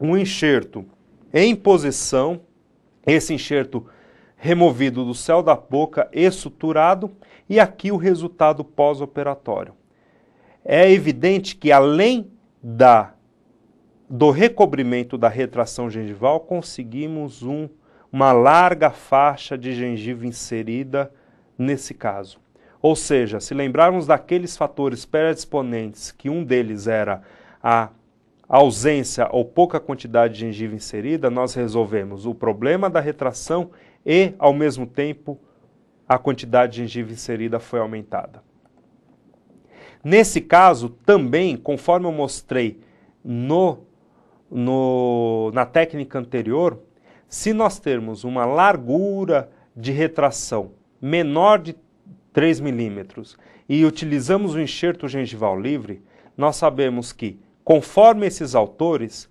um enxerto em posição, esse enxerto removido do céu da boca e suturado, e aqui o resultado pós-operatório. É evidente que além da do recobrimento da retração gengival, conseguimos um, uma larga faixa de gengiva inserida nesse caso. Ou seja, se lembrarmos daqueles fatores predisponentes, que um deles era a ausência ou pouca quantidade de gengiva inserida, nós resolvemos o problema da retração e, ao mesmo tempo, a quantidade de gengiva inserida foi aumentada. Nesse caso, também, conforme eu mostrei no, no, na técnica anterior, se nós termos uma largura de retração menor de 3 milímetros e utilizamos o enxerto gengival livre, nós sabemos que, conforme esses autores,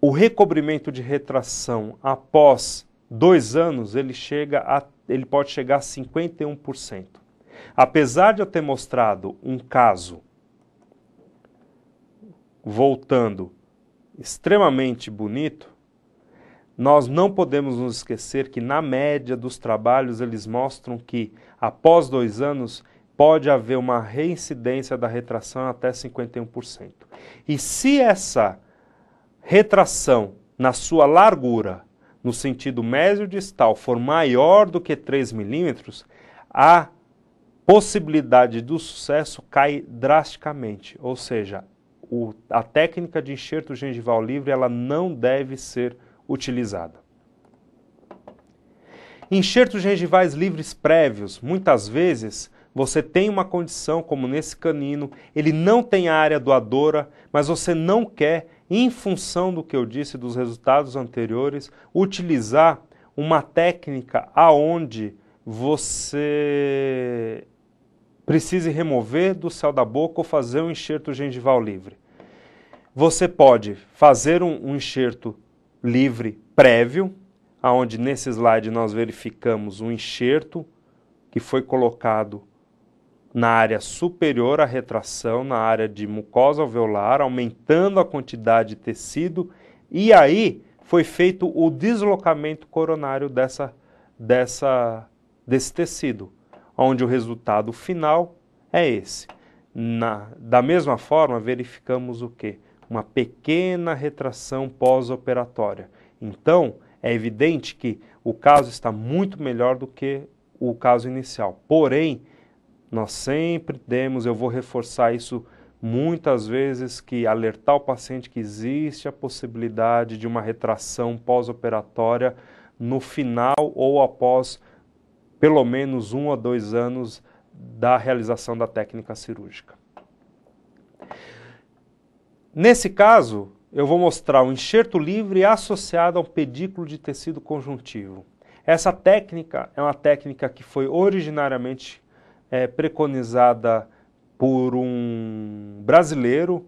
o recobrimento de retração após dois anos ele chega a ele pode chegar a 51%. Apesar de eu ter mostrado um caso voltando extremamente bonito, nós não podemos nos esquecer que, na média dos trabalhos, eles mostram que, após dois anos, pode haver uma reincidência da retração até 51%. E se essa retração, na sua largura, no sentido médio distal for maior do que 3 milímetros, a possibilidade do sucesso cai drasticamente. Ou seja, o, a técnica de enxerto gengival livre ela não deve ser utilizada. Enxertos gengivais livres prévios, muitas vezes você tem uma condição, como nesse canino, ele não tem a área doadora, mas você não quer em função do que eu disse dos resultados anteriores, utilizar uma técnica aonde você precise remover do céu da boca ou fazer um enxerto gengival livre. Você pode fazer um, um enxerto livre prévio, aonde nesse slide nós verificamos um enxerto que foi colocado na área superior à retração, na área de mucosa alveolar, aumentando a quantidade de tecido, e aí foi feito o deslocamento coronário dessa, dessa, desse tecido, onde o resultado final é esse. Na, da mesma forma, verificamos o que? Uma pequena retração pós-operatória. Então, é evidente que o caso está muito melhor do que o caso inicial. Porém, nós sempre demos, eu vou reforçar isso muitas vezes, que alertar o paciente que existe a possibilidade de uma retração pós-operatória no final ou após pelo menos um a dois anos da realização da técnica cirúrgica. Nesse caso, eu vou mostrar o um enxerto livre associado ao pedículo de tecido conjuntivo. Essa técnica é uma técnica que foi originariamente é, preconizada por um brasileiro,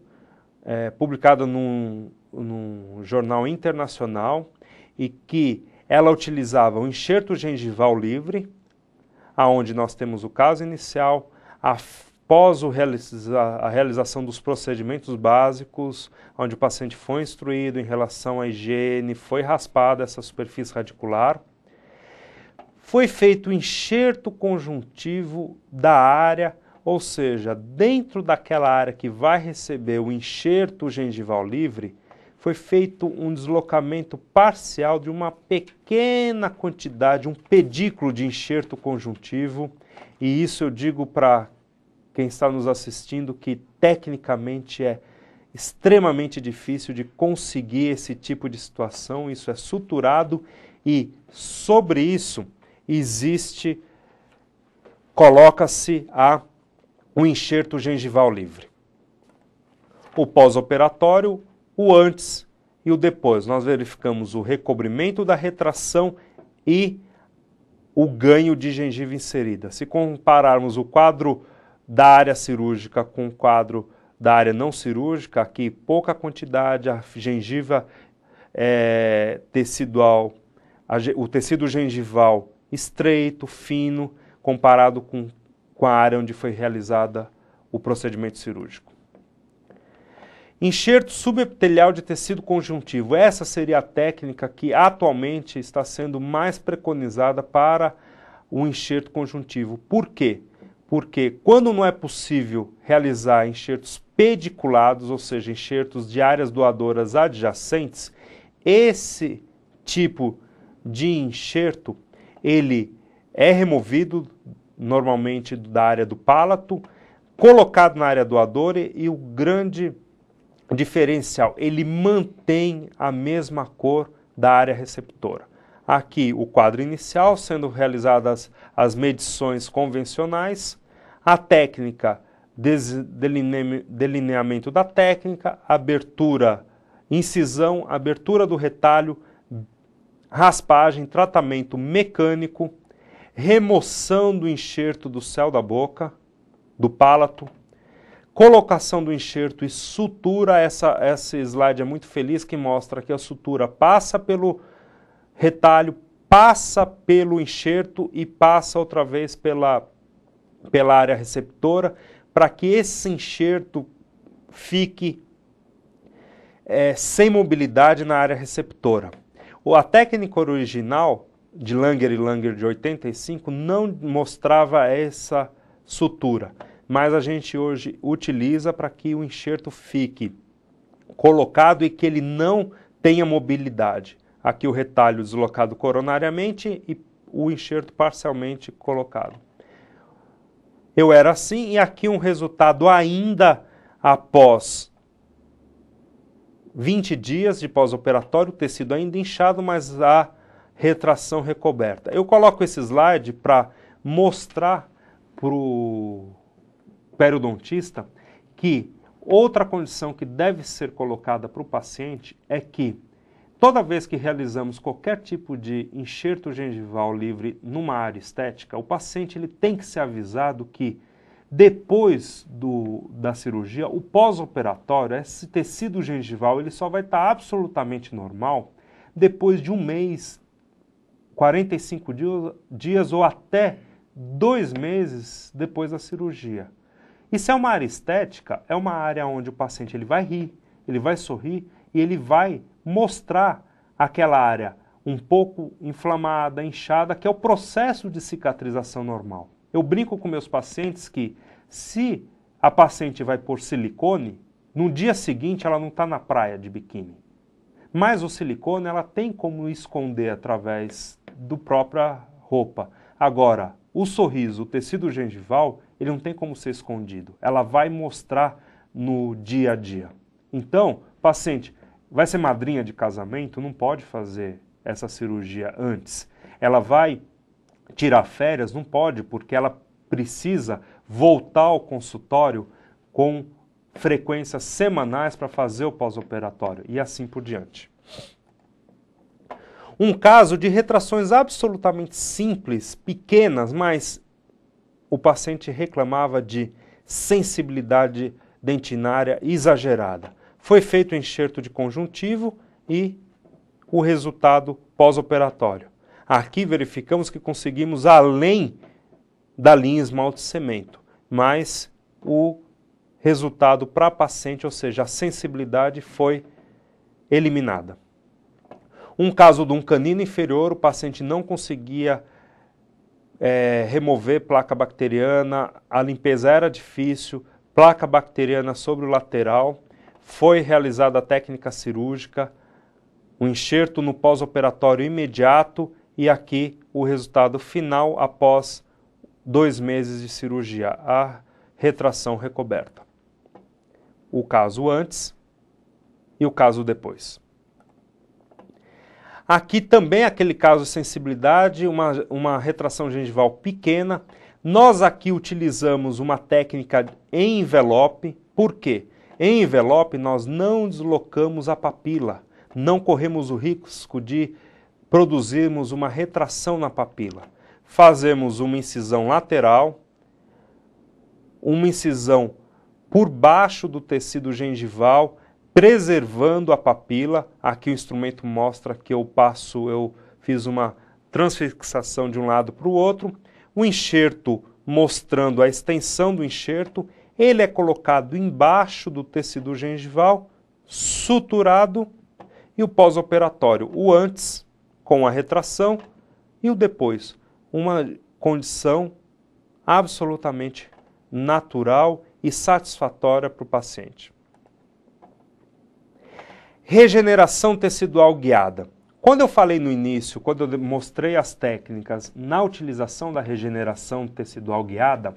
é, publicada num, num jornal internacional, e que ela utilizava o enxerto gengival livre, aonde nós temos o caso inicial, após realiza a realização dos procedimentos básicos, onde o paciente foi instruído em relação à higiene, foi raspada essa superfície radicular, foi feito o enxerto conjuntivo da área, ou seja, dentro daquela área que vai receber o enxerto gengival livre, foi feito um deslocamento parcial de uma pequena quantidade, um pedículo de enxerto conjuntivo, e isso eu digo para quem está nos assistindo que tecnicamente é extremamente difícil de conseguir esse tipo de situação, isso é suturado e sobre isso existe, coloca-se a um enxerto gengival livre. O pós-operatório, o antes e o depois. Nós verificamos o recobrimento da retração e o ganho de gengiva inserida. Se compararmos o quadro da área cirúrgica com o quadro da área não cirúrgica, aqui pouca quantidade, a gengiva é, tecidual, a, o tecido gengival estreito, fino, comparado com, com a área onde foi realizada o procedimento cirúrgico. Enxerto subepitelial de tecido conjuntivo. Essa seria a técnica que atualmente está sendo mais preconizada para o enxerto conjuntivo. Por quê? Porque quando não é possível realizar enxertos pediculados, ou seja, enxertos de áreas doadoras adjacentes, esse tipo de enxerto ele é removido normalmente da área do palato, colocado na área do adore e o grande diferencial, ele mantém a mesma cor da área receptora. Aqui o quadro inicial, sendo realizadas as medições convencionais, a técnica, deline delineamento da técnica, abertura, incisão, abertura do retalho, raspagem, tratamento mecânico, remoção do enxerto do céu da boca, do palato, colocação do enxerto e sutura. Essa, esse slide é muito feliz que mostra que a sutura passa pelo retalho, passa pelo enxerto e passa outra vez pela, pela área receptora para que esse enxerto fique é, sem mobilidade na área receptora a técnica original de Langer e Langer de 85 não mostrava essa sutura, mas a gente hoje utiliza para que o enxerto fique colocado e que ele não tenha mobilidade. Aqui o retalho deslocado coronariamente e o enxerto parcialmente colocado. Eu era assim e aqui um resultado ainda após 20 dias de pós-operatório, o tecido ainda inchado, mas a retração recoberta. Eu coloco esse slide para mostrar para o periodontista que outra condição que deve ser colocada para o paciente é que toda vez que realizamos qualquer tipo de enxerto gengival livre numa área estética, o paciente ele tem que ser avisado que depois do, da cirurgia, o pós-operatório, esse tecido gengival, ele só vai estar tá absolutamente normal depois de um mês, 45 dias, dias ou até dois meses depois da cirurgia. E se é uma área estética, é uma área onde o paciente ele vai rir, ele vai sorrir e ele vai mostrar aquela área um pouco inflamada, inchada, que é o processo de cicatrização normal. Eu brinco com meus pacientes que se a paciente vai pôr silicone, no dia seguinte ela não está na praia de biquíni. Mas o silicone ela tem como esconder através do própria roupa. Agora, o sorriso, o tecido gengival, ele não tem como ser escondido. Ela vai mostrar no dia a dia. Então, paciente vai ser madrinha de casamento, não pode fazer essa cirurgia antes. Ela vai tirar férias, não pode, porque ela precisa voltar ao consultório com frequências semanais para fazer o pós-operatório e assim por diante. Um caso de retrações absolutamente simples, pequenas, mas o paciente reclamava de sensibilidade dentinária exagerada. Foi feito o enxerto de conjuntivo e o resultado pós-operatório. Aqui verificamos que conseguimos além da linha esmalte-cemento, mas o resultado para paciente, ou seja, a sensibilidade foi eliminada. Um caso de um canino inferior, o paciente não conseguia é, remover placa bacteriana, a limpeza era difícil, placa bacteriana sobre o lateral, foi realizada a técnica cirúrgica, o um enxerto no pós-operatório imediato e aqui o resultado final após dois meses de cirurgia, a retração recoberta. O caso antes e o caso depois. Aqui também aquele caso de sensibilidade, uma, uma retração gengival pequena. Nós aqui utilizamos uma técnica em envelope, por quê? Em envelope nós não deslocamos a papila, não corremos o risco de produzimos uma retração na papila. Fazemos uma incisão lateral, uma incisão por baixo do tecido gengival, preservando a papila. Aqui o instrumento mostra que eu passo, eu fiz uma transfixação de um lado para o outro. O enxerto mostrando a extensão do enxerto, ele é colocado embaixo do tecido gengival, suturado e o pós-operatório, o antes com a retração e o depois, uma condição absolutamente natural e satisfatória para o paciente. Regeneração tecidual guiada. Quando eu falei no início, quando eu mostrei as técnicas na utilização da regeneração tecidual guiada,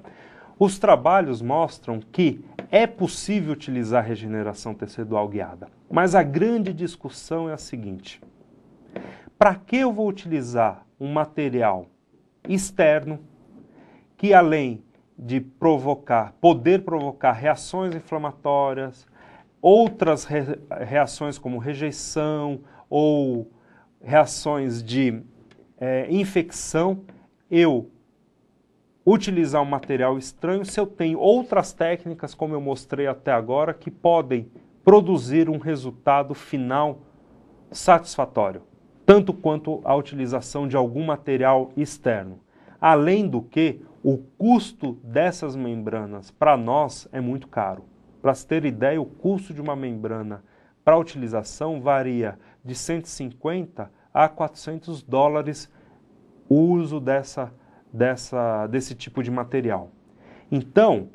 os trabalhos mostram que é possível utilizar regeneração tecidual guiada. Mas a grande discussão é a seguinte: para que eu vou utilizar um material externo que além de provocar, poder provocar reações inflamatórias, outras re reações como rejeição ou reações de é, infecção, eu utilizar um material estranho se eu tenho outras técnicas, como eu mostrei até agora, que podem produzir um resultado final satisfatório tanto quanto a utilização de algum material externo. Além do que, o custo dessas membranas para nós é muito caro. Para se ter ideia, o custo de uma membrana para utilização varia de 150 a 400 dólares o uso dessa, dessa, desse tipo de material. Então,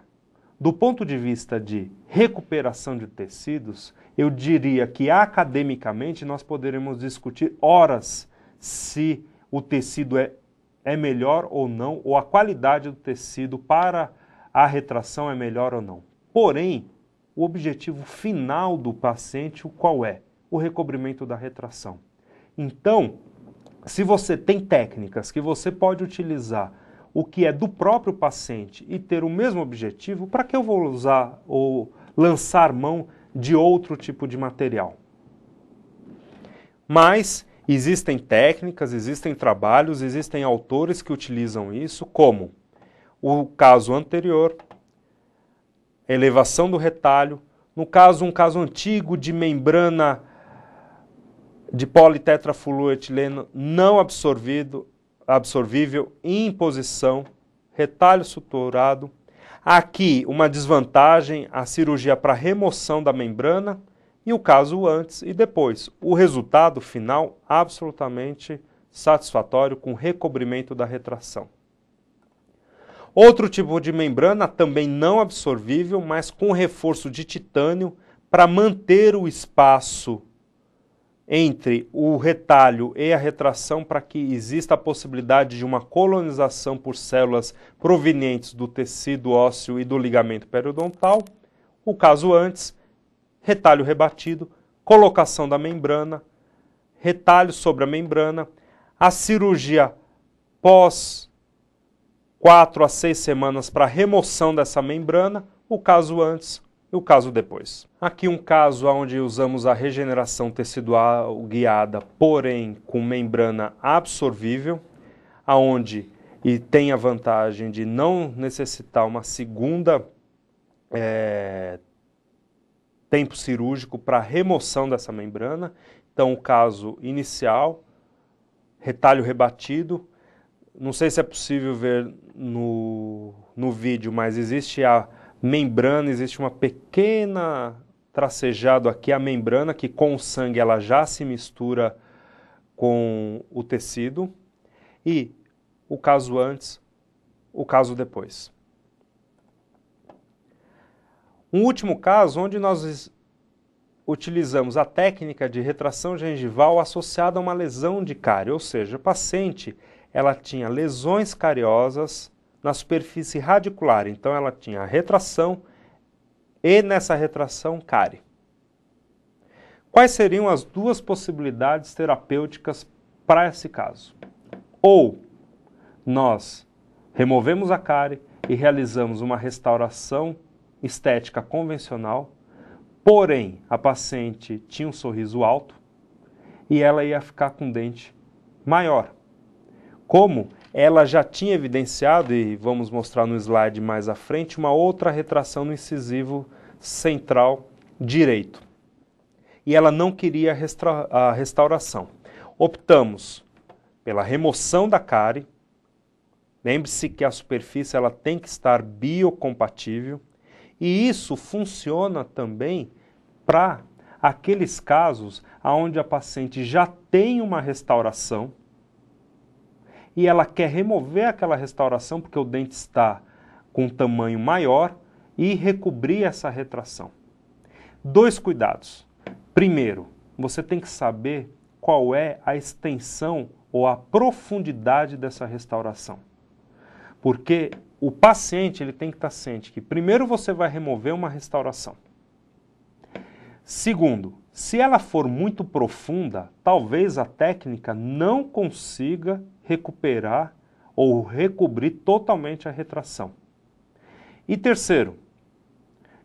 do ponto de vista de recuperação de tecidos, eu diria que academicamente nós poderemos discutir horas se o tecido é, é melhor ou não, ou a qualidade do tecido para a retração é melhor ou não. Porém, o objetivo final do paciente, qual é? O recobrimento da retração. Então, se você tem técnicas que você pode utilizar o que é do próprio paciente e ter o mesmo objetivo, para que eu vou usar ou lançar mão de outro tipo de material. Mas existem técnicas, existem trabalhos, existem autores que utilizam isso, como o caso anterior, elevação do retalho, no caso, um caso antigo de membrana de politetrafluoretileno não absorvido, absorvível, imposição, retalho suturado, Aqui, uma desvantagem, a cirurgia para remoção da membrana e o caso antes e depois. O resultado final absolutamente satisfatório com recobrimento da retração. Outro tipo de membrana, também não absorvível, mas com reforço de titânio para manter o espaço entre o retalho e a retração para que exista a possibilidade de uma colonização por células provenientes do tecido ósseo e do ligamento periodontal. O caso antes, retalho rebatido, colocação da membrana, retalho sobre a membrana, a cirurgia pós quatro a seis semanas para remoção dessa membrana, o caso antes, e o caso depois. Aqui um caso onde usamos a regeneração tecidual guiada, porém com membrana absorvível, aonde e tem a vantagem de não necessitar uma segunda é, tempo cirúrgico para remoção dessa membrana. Então, o caso inicial, retalho rebatido. Não sei se é possível ver no, no vídeo, mas existe a membrana, existe uma pequena tracejado aqui, a membrana, que com o sangue ela já se mistura com o tecido, e o caso antes, o caso depois. Um último caso onde nós utilizamos a técnica de retração gengival associada a uma lesão de cárie, ou seja, o paciente ela tinha lesões cariosas na superfície radicular. Então ela tinha retração e nessa retração cárie. Quais seriam as duas possibilidades terapêuticas para esse caso? Ou nós removemos a cárie e realizamos uma restauração estética convencional, porém a paciente tinha um sorriso alto e ela ia ficar com dente maior. Como ela já tinha evidenciado, e vamos mostrar no slide mais à frente, uma outra retração no incisivo central direito. E ela não queria a restauração. Optamos pela remoção da cárie. Lembre-se que a superfície ela tem que estar biocompatível. E isso funciona também para aqueles casos onde a paciente já tem uma restauração e ela quer remover aquela restauração porque o dente está com um tamanho maior e recobrir essa retração. Dois cuidados. Primeiro, você tem que saber qual é a extensão ou a profundidade dessa restauração. Porque o paciente ele tem que estar ciente que primeiro você vai remover uma restauração. Segundo, se ela for muito profunda, talvez a técnica não consiga recuperar ou recobrir totalmente a retração. E terceiro,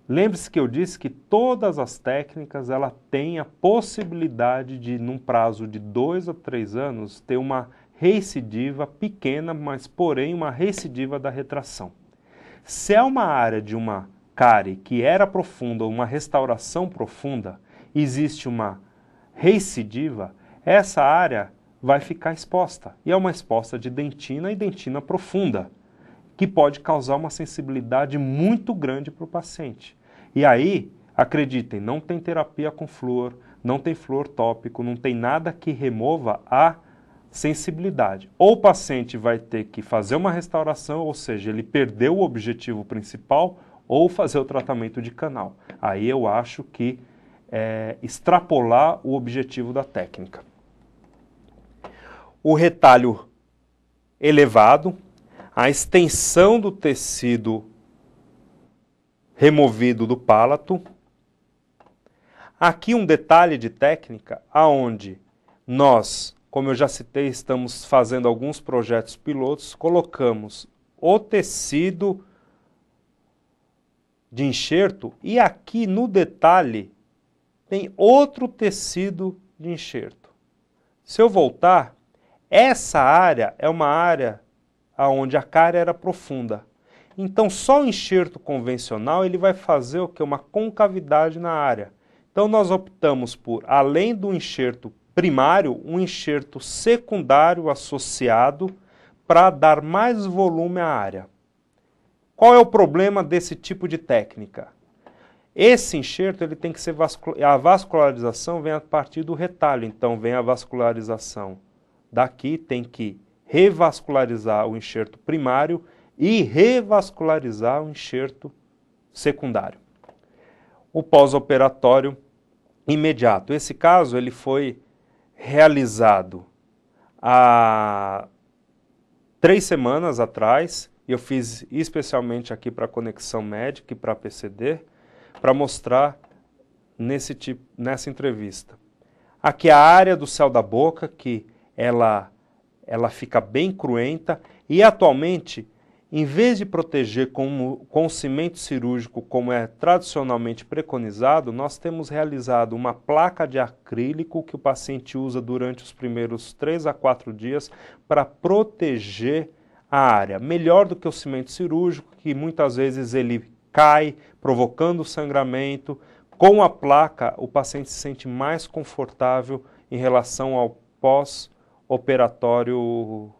lembre-se que eu disse que todas as técnicas ela tem a possibilidade de, num prazo de dois a três anos, ter uma recidiva pequena, mas porém uma recidiva da retração. Se é uma área de uma care, que era profunda, uma restauração profunda, existe uma recidiva, essa área vai ficar exposta. E é uma exposta de dentina e dentina profunda, que pode causar uma sensibilidade muito grande para o paciente. E aí, acreditem, não tem terapia com flor, não tem flor tópico, não tem nada que remova a sensibilidade. Ou o paciente vai ter que fazer uma restauração, ou seja, ele perdeu o objetivo principal, ou fazer o tratamento de canal. Aí eu acho que é, extrapolar o objetivo da técnica. O retalho elevado, a extensão do tecido removido do palato. Aqui um detalhe de técnica, aonde nós, como eu já citei, estamos fazendo alguns projetos pilotos, colocamos o tecido de enxerto e aqui no detalhe tem outro tecido de enxerto. Se eu voltar, essa área é uma área aonde a cara era profunda. Então só o enxerto convencional ele vai fazer o que uma concavidade na área. Então nós optamos por além do enxerto primário, um enxerto secundário associado para dar mais volume à área. Qual é o problema desse tipo de técnica? Esse enxerto ele tem que ser a vascularização vem a partir do retalho, então vem a vascularização. Daqui tem que revascularizar o enxerto primário e revascularizar o enxerto secundário. O pós-operatório imediato. Esse caso ele foi realizado há três semanas atrás e eu fiz especialmente aqui para Conexão Médica e para a PCD, para mostrar nesse tipo, nessa entrevista. Aqui é a área do céu da boca, que ela, ela fica bem cruenta, e atualmente, em vez de proteger com, com cimento cirúrgico, como é tradicionalmente preconizado, nós temos realizado uma placa de acrílico que o paciente usa durante os primeiros 3 a 4 dias para proteger a área, melhor do que o cimento cirúrgico, que muitas vezes ele cai, provocando sangramento. Com a placa, o paciente se sente mais confortável em relação ao pós-operatório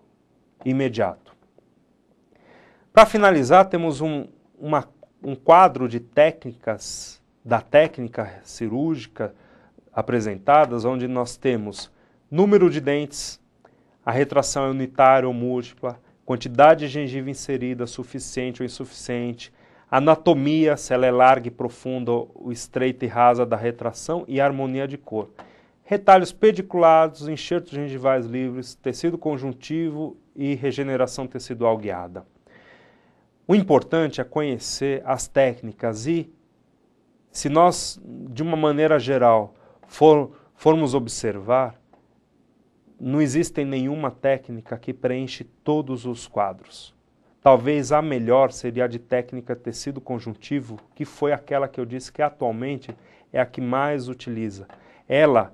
imediato. Para finalizar, temos um, uma, um quadro de técnicas, da técnica cirúrgica apresentadas, onde nós temos número de dentes, a retração é unitária ou múltipla, quantidade de gengiva inserida suficiente ou insuficiente, anatomia, se ela é larga e profunda ou estreita e rasa da retração e harmonia de cor. Retalhos pediculados, enxertos gengivais livres, tecido conjuntivo e regeneração tecidual guiada. O importante é conhecer as técnicas e, se nós, de uma maneira geral, for, formos observar, não existe nenhuma técnica que preenche todos os quadros. Talvez a melhor seria a de técnica tecido conjuntivo, que foi aquela que eu disse que atualmente é a que mais utiliza. Ela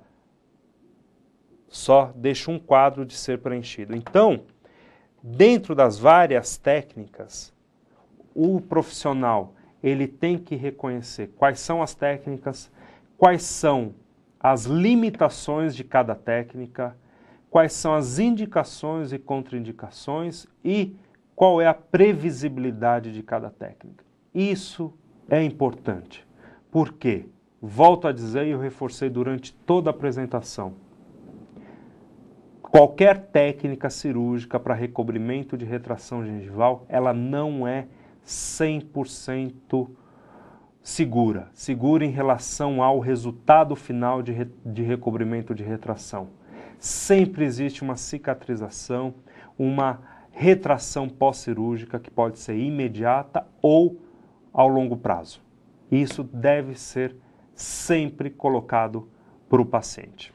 só deixa um quadro de ser preenchido. Então, dentro das várias técnicas, o profissional ele tem que reconhecer quais são as técnicas, quais são as limitações de cada técnica quais são as indicações e contraindicações e qual é a previsibilidade de cada técnica. Isso é importante, porque, volto a dizer e eu reforcei durante toda a apresentação, qualquer técnica cirúrgica para recobrimento de retração gengival, ela não é 100% segura, segura em relação ao resultado final de, re, de recobrimento de retração sempre existe uma cicatrização, uma retração pós-cirúrgica que pode ser imediata ou ao longo prazo. Isso deve ser sempre colocado para o paciente.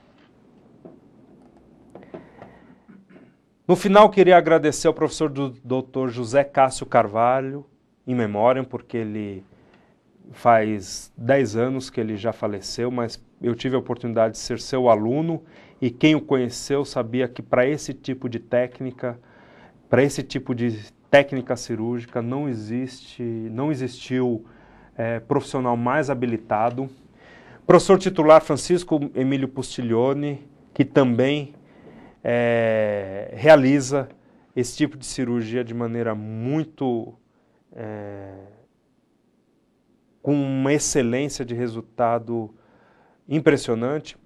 No final, queria agradecer ao professor do Dr. José Cássio Carvalho, em memória, porque ele faz 10 anos que ele já faleceu, mas eu tive a oportunidade de ser seu aluno e quem o conheceu sabia que para esse tipo de técnica, para esse tipo de técnica cirúrgica não existe, não existiu é, profissional mais habilitado. Professor titular Francisco Emílio Pustiglione, que também é, realiza esse tipo de cirurgia de maneira muito é, com uma excelência de resultado impressionante.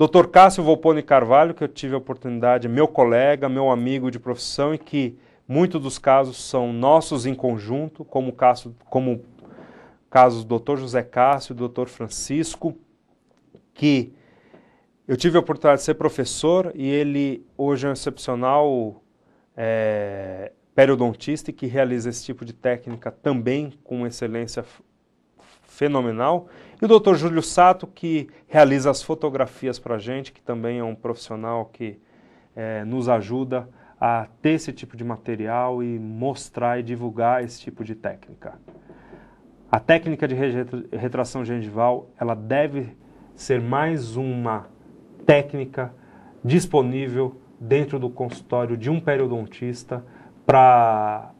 Dr. Cássio Volpone Carvalho, que eu tive a oportunidade, meu colega, meu amigo de profissão e que muitos dos casos são nossos em conjunto, como, caso, como casos do Dr. José Cássio, do Dr. Francisco, que eu tive a oportunidade de ser professor e ele hoje é um excepcional é, periodontista e que realiza esse tipo de técnica também com excelência fenomenal. E o doutor Júlio Sato, que realiza as fotografias para a gente, que também é um profissional que é, nos ajuda a ter esse tipo de material e mostrar e divulgar esse tipo de técnica. A técnica de retração gengival, ela deve ser mais uma técnica disponível dentro do consultório de um periodontista para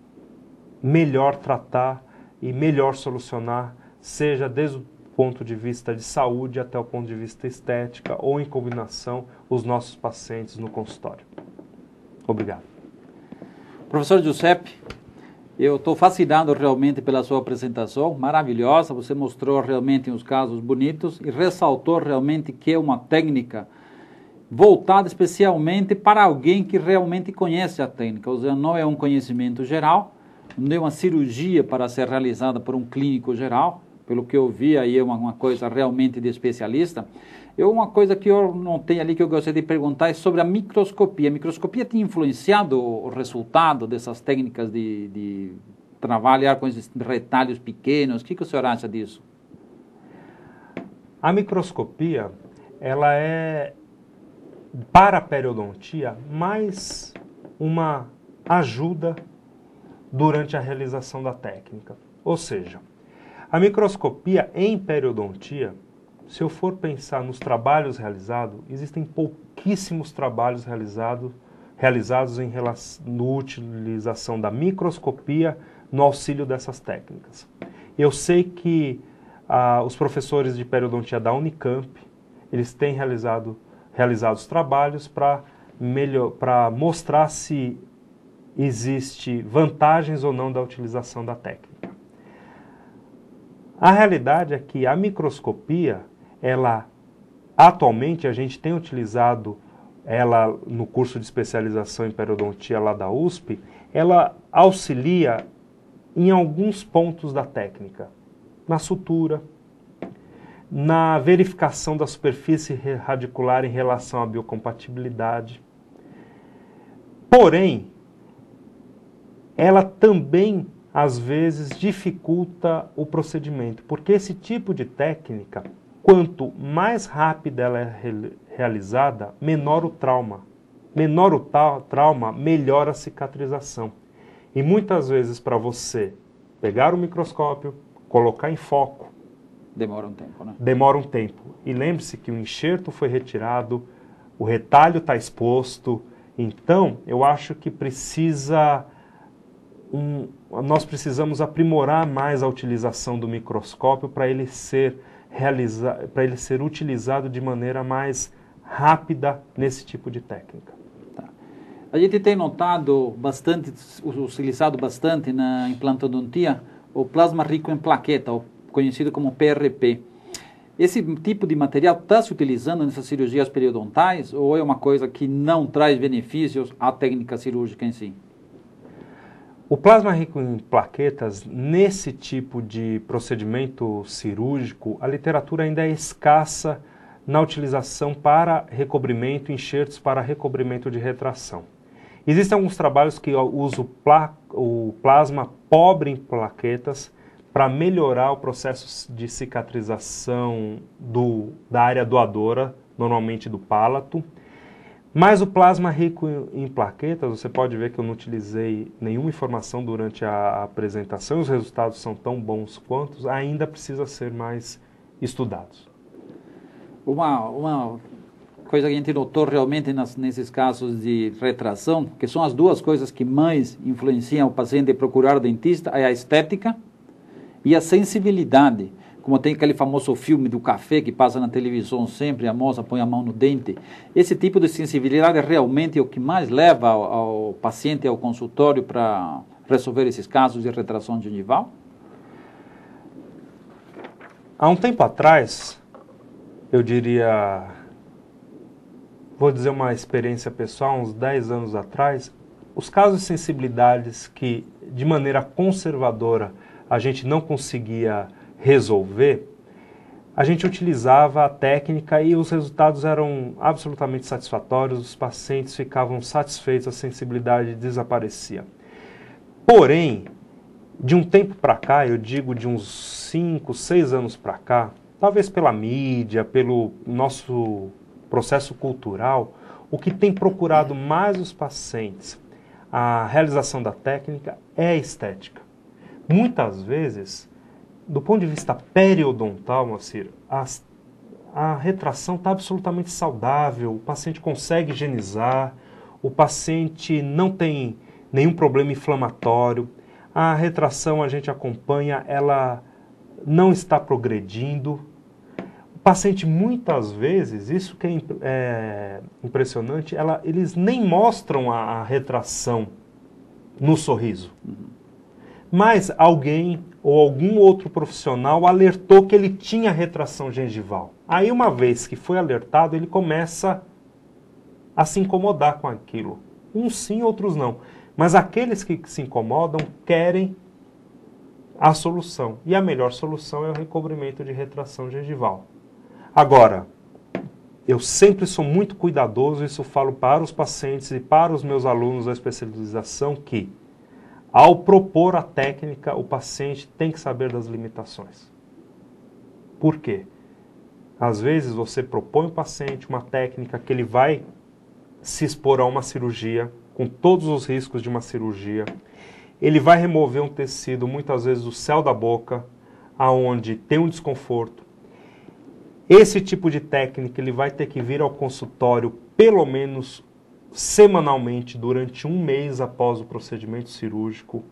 melhor tratar e melhor solucionar, seja desde o ponto de vista de saúde até o ponto de vista estética ou em combinação os nossos pacientes no consultório. Obrigado. Professor Giuseppe, eu estou fascinado realmente pela sua apresentação, maravilhosa. Você mostrou realmente uns casos bonitos e ressaltou realmente que é uma técnica voltada especialmente para alguém que realmente conhece a técnica, ou seja, não é um conhecimento geral, não é uma cirurgia para ser realizada por um clínico geral, pelo que eu vi aí, é uma, uma coisa realmente de especialista. Eu, uma coisa que eu não tenho ali que eu gostaria de perguntar é sobre a microscopia. A microscopia tem influenciado o resultado dessas técnicas de, de trabalhar com esses retalhos pequenos? O que, que o senhor acha disso? A microscopia, ela é, para a periodontia, mais uma ajuda durante a realização da técnica. Ou seja, a microscopia em periodontia, se eu for pensar nos trabalhos realizados, existem pouquíssimos trabalhos realizado, realizados em relação, no utilização da microscopia no auxílio dessas técnicas. Eu sei que ah, os professores de periodontia da Unicamp, eles têm realizado, realizado os trabalhos para mostrar se existe vantagens ou não da utilização da técnica. A realidade é que a microscopia, ela atualmente a gente tem utilizado ela no curso de especialização em periodontia lá da USP, ela auxilia em alguns pontos da técnica, na sutura, na verificação da superfície radicular em relação à biocompatibilidade. Porém, ela também às vezes dificulta o procedimento, porque esse tipo de técnica, quanto mais rápida ela é re realizada, menor o trauma. Menor o trauma, melhor a cicatrização. E muitas vezes para você pegar o microscópio, colocar em foco, demora um tempo, né? Demora um tempo. E lembre-se que o enxerto foi retirado, o retalho está exposto. Então, eu acho que precisa um, nós precisamos aprimorar mais a utilização do microscópio para ele ser para ele ser utilizado de maneira mais rápida nesse tipo de técnica. Tá. A gente tem notado bastante, utilizado bastante na implantodontia o plasma rico em plaqueta, conhecido como PRP. Esse tipo de material está se utilizando nessas cirurgias periodontais ou é uma coisa que não traz benefícios à técnica cirúrgica em si? O plasma rico em plaquetas, nesse tipo de procedimento cirúrgico, a literatura ainda é escassa na utilização para recobrimento, enxertos para recobrimento de retração. Existem alguns trabalhos que usam o plasma pobre em plaquetas para melhorar o processo de cicatrização do, da área doadora, normalmente do palato, mas o plasma rico em plaquetas, você pode ver que eu não utilizei nenhuma informação durante a apresentação, os resultados são tão bons quanto, ainda precisa ser mais estudados. Uma, uma coisa que a gente notou realmente nas, nesses casos de retração, que são as duas coisas que mais influenciam o paciente a procurar o dentista, é a estética e a sensibilidade como tem aquele famoso filme do café que passa na televisão sempre, a moça põe a mão no dente. Esse tipo de sensibilidade é realmente o que mais leva ao, ao paciente ao consultório para resolver esses casos de retração gengival? Há um tempo atrás, eu diria, vou dizer uma experiência pessoal, uns 10 anos atrás, os casos de sensibilidades que de maneira conservadora a gente não conseguia resolver, a gente utilizava a técnica e os resultados eram absolutamente satisfatórios, os pacientes ficavam satisfeitos, a sensibilidade desaparecia. Porém, de um tempo para cá, eu digo de uns 5, 6 anos para cá, talvez pela mídia, pelo nosso processo cultural, o que tem procurado mais os pacientes a realização da técnica é a estética. Muitas vezes do ponto de vista periodontal, Moacir, as, a retração está absolutamente saudável, o paciente consegue higienizar, o paciente não tem nenhum problema inflamatório, a retração a gente acompanha, ela não está progredindo. O paciente, muitas vezes, isso que é, é impressionante, ela, eles nem mostram a, a retração no sorriso. Uhum. Mas alguém ou algum outro profissional alertou que ele tinha retração gengival. Aí, uma vez que foi alertado, ele começa a se incomodar com aquilo. Uns sim, outros não. Mas aqueles que se incomodam querem a solução. E a melhor solução é o recobrimento de retração gengival. Agora, eu sempre sou muito cuidadoso, isso falo para os pacientes e para os meus alunos da especialização, que ao propor a técnica, o paciente tem que saber das limitações. Por quê? Às vezes você propõe ao paciente uma técnica que ele vai se expor a uma cirurgia, com todos os riscos de uma cirurgia. Ele vai remover um tecido, muitas vezes do céu da boca, aonde tem um desconforto. Esse tipo de técnica ele vai ter que vir ao consultório pelo menos semanalmente durante um mês após o procedimento cirúrgico.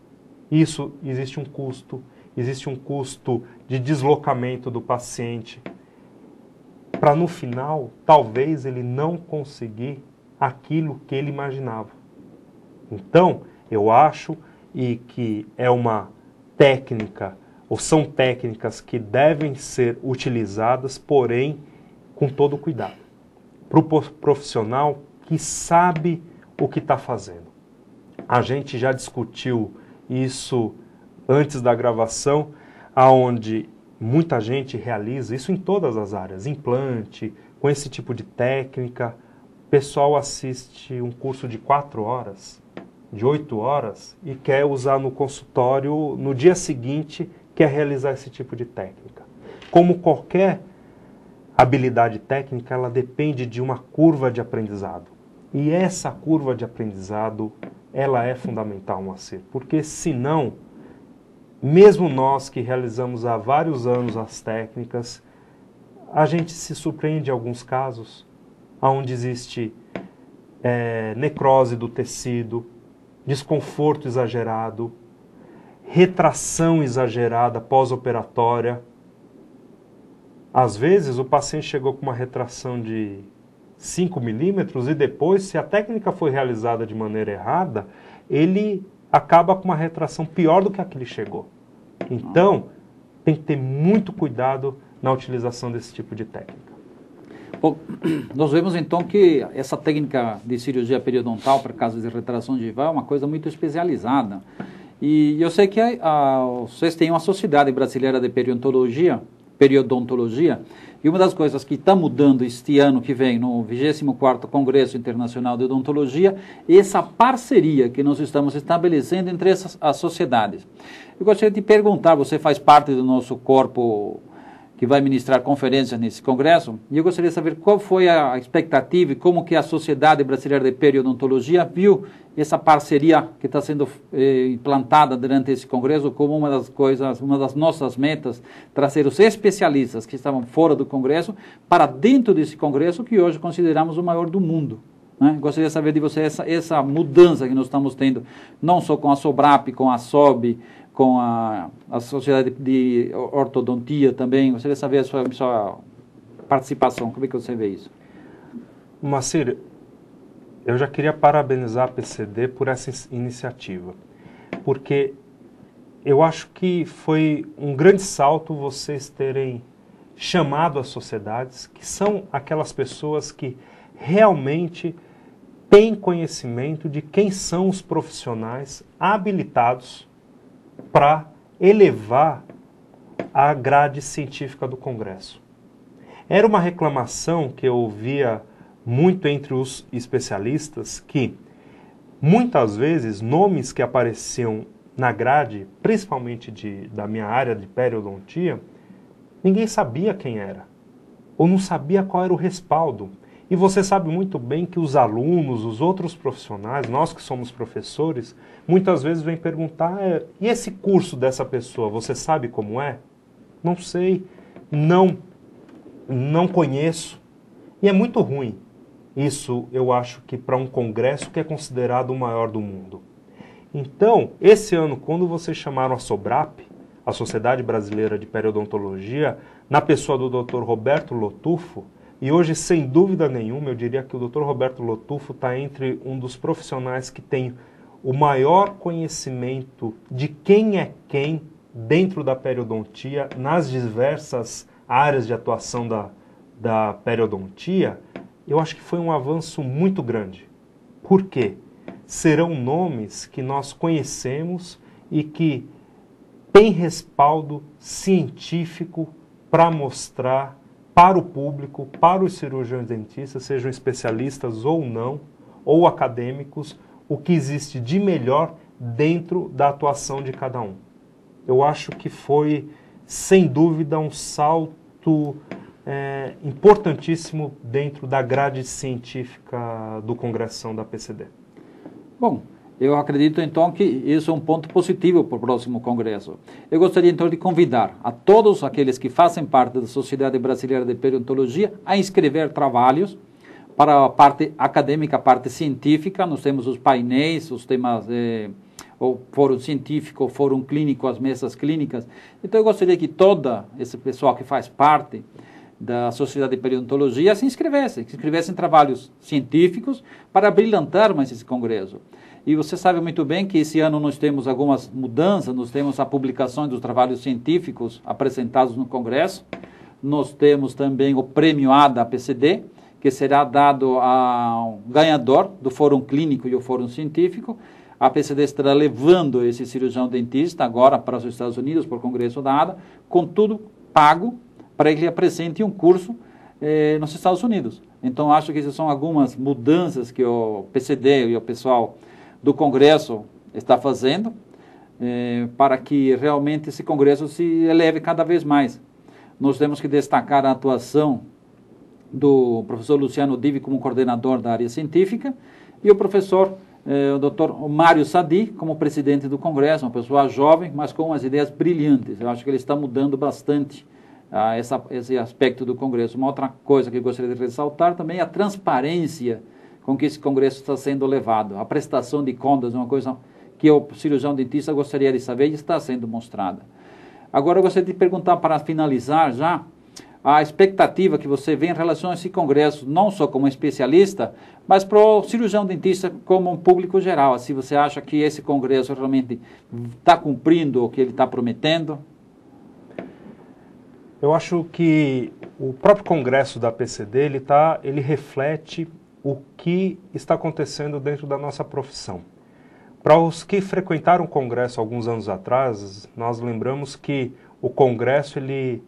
Isso existe um custo, existe um custo de deslocamento do paciente para no final talvez ele não conseguir aquilo que ele imaginava. Então, eu acho e que é uma técnica ou são técnicas que devem ser utilizadas, porém com todo cuidado. Para o profissional que sabe o que está fazendo. A gente já discutiu isso antes da gravação, aonde muita gente realiza isso em todas as áreas, implante, com esse tipo de técnica. O pessoal assiste um curso de quatro horas, de oito horas, e quer usar no consultório no dia seguinte, quer realizar esse tipo de técnica. Como qualquer habilidade técnica, ela depende de uma curva de aprendizado. E essa curva de aprendizado, ela é fundamental, Moacir, porque senão, mesmo nós que realizamos há vários anos as técnicas, a gente se surpreende em alguns casos, onde existe é, necrose do tecido, desconforto exagerado, retração exagerada pós-operatória. Às vezes o paciente chegou com uma retração de 5 milímetros e depois, se a técnica foi realizada de maneira errada, ele acaba com uma retração pior do que a que ele chegou. Então, tem que ter muito cuidado na utilização desse tipo de técnica. Bom, nós vemos então que essa técnica de cirurgia periodontal para casos de retração IVA é uma coisa muito especializada. E eu sei que a, a, vocês têm uma sociedade brasileira de periodontologia periodontologia. E uma das coisas que está mudando este ano que vem, no 24º Congresso Internacional de Odontologia, é essa parceria que nós estamos estabelecendo entre essas, as sociedades. Eu gostaria de perguntar, você faz parte do nosso corpo que vai ministrar conferências nesse congresso, e eu gostaria de saber qual foi a expectativa e como que a Sociedade Brasileira de Periodontologia viu essa parceria que está sendo eh, implantada durante esse congresso como uma das coisas, uma das nossas metas, trazer os especialistas que estavam fora do congresso para dentro desse congresso que hoje consideramos o maior do mundo. Né? Gostaria de saber de você essa, essa mudança que nós estamos tendo, não só com a SOBRAP, com a SOB, com a, a Sociedade de Ortodontia também. Gostaria de saber a sua, a sua participação. Como é que você vê isso? Macir, eu já queria parabenizar a PCD por essa iniciativa, porque eu acho que foi um grande salto vocês terem chamado as sociedades, que são aquelas pessoas que realmente têm conhecimento de quem são os profissionais habilitados para elevar a grade científica do Congresso. Era uma reclamação que eu ouvia muito entre os especialistas que muitas vezes nomes que apareciam na grade, principalmente de, da minha área de periodontia, ninguém sabia quem era ou não sabia qual era o respaldo. E você sabe muito bem que os alunos, os outros profissionais, nós que somos professores, muitas vezes vêm perguntar: é, e esse curso dessa pessoa, você sabe como é? Não sei, não, não conheço. E é muito ruim. Isso eu acho que para um congresso que é considerado o maior do mundo. Então, esse ano, quando vocês chamaram a SOBRAP, a Sociedade Brasileira de Periodontologia, na pessoa do Dr. Roberto Lotufo, e hoje, sem dúvida nenhuma, eu diria que o Dr. Roberto Lotufo está entre um dos profissionais que tem o maior conhecimento de quem é quem dentro da periodontia, nas diversas áreas de atuação da, da periodontia, eu acho que foi um avanço muito grande. Por quê? Serão nomes que nós conhecemos e que têm respaldo científico para mostrar para o público, para os cirurgiões dentistas, sejam especialistas ou não, ou acadêmicos, o que existe de melhor dentro da atuação de cada um. Eu acho que foi, sem dúvida, um salto é, importantíssimo dentro da grade científica do Congressão da PCD. Bom, eu acredito então que isso é um ponto positivo para o próximo Congresso. Eu gostaria então de convidar a todos aqueles que fazem parte da Sociedade Brasileira de Periodontologia a inscrever trabalhos para a parte acadêmica, a parte científica. Nós temos os painéis, os temas. Eh, o fórum científico, o fórum clínico, as mesas clínicas. Então eu gostaria que toda esse pessoal que faz parte da Sociedade de Periodontologia se inscrevesse, que escrevessem trabalhos científicos para brilhantar mais esse congresso. E você sabe muito bem que esse ano nós temos algumas mudanças, nós temos a publicação dos trabalhos científicos apresentados no Congresso, nós temos também o prêmio ADA PCD, que será dado ao ganhador do Fórum Clínico e o Fórum Científico. A PCD estará levando esse cirurgião dentista agora para os Estados Unidos, por Congresso da ADA, contudo pago para que ele apresente um curso eh, nos Estados Unidos. Então, acho que essas são algumas mudanças que o PCD e o pessoal do Congresso está fazendo eh, para que realmente esse Congresso se eleve cada vez mais. Nós temos que destacar a atuação do professor Luciano Divi como coordenador da área científica e o professor eh, o Dr. Mário Sadi como presidente do Congresso, uma pessoa jovem, mas com umas ideias brilhantes. Eu acho que ele está mudando bastante ah, essa, esse aspecto do Congresso. Uma outra coisa que eu gostaria de ressaltar também é a transparência com que esse congresso está sendo levado. A prestação de contas é uma coisa que o cirurgião dentista gostaria de saber e está sendo mostrada. Agora eu gostaria de perguntar para finalizar já a expectativa que você vê em relação a esse congresso, não só como especialista, mas para o cirurgião dentista como um público geral. Se assim, você acha que esse congresso realmente está cumprindo o que ele está prometendo? Eu acho que o próprio congresso da PCD ele tá, ele reflete o que está acontecendo dentro da nossa profissão. Para os que frequentaram o Congresso alguns anos atrás, nós lembramos que o Congresso, ele,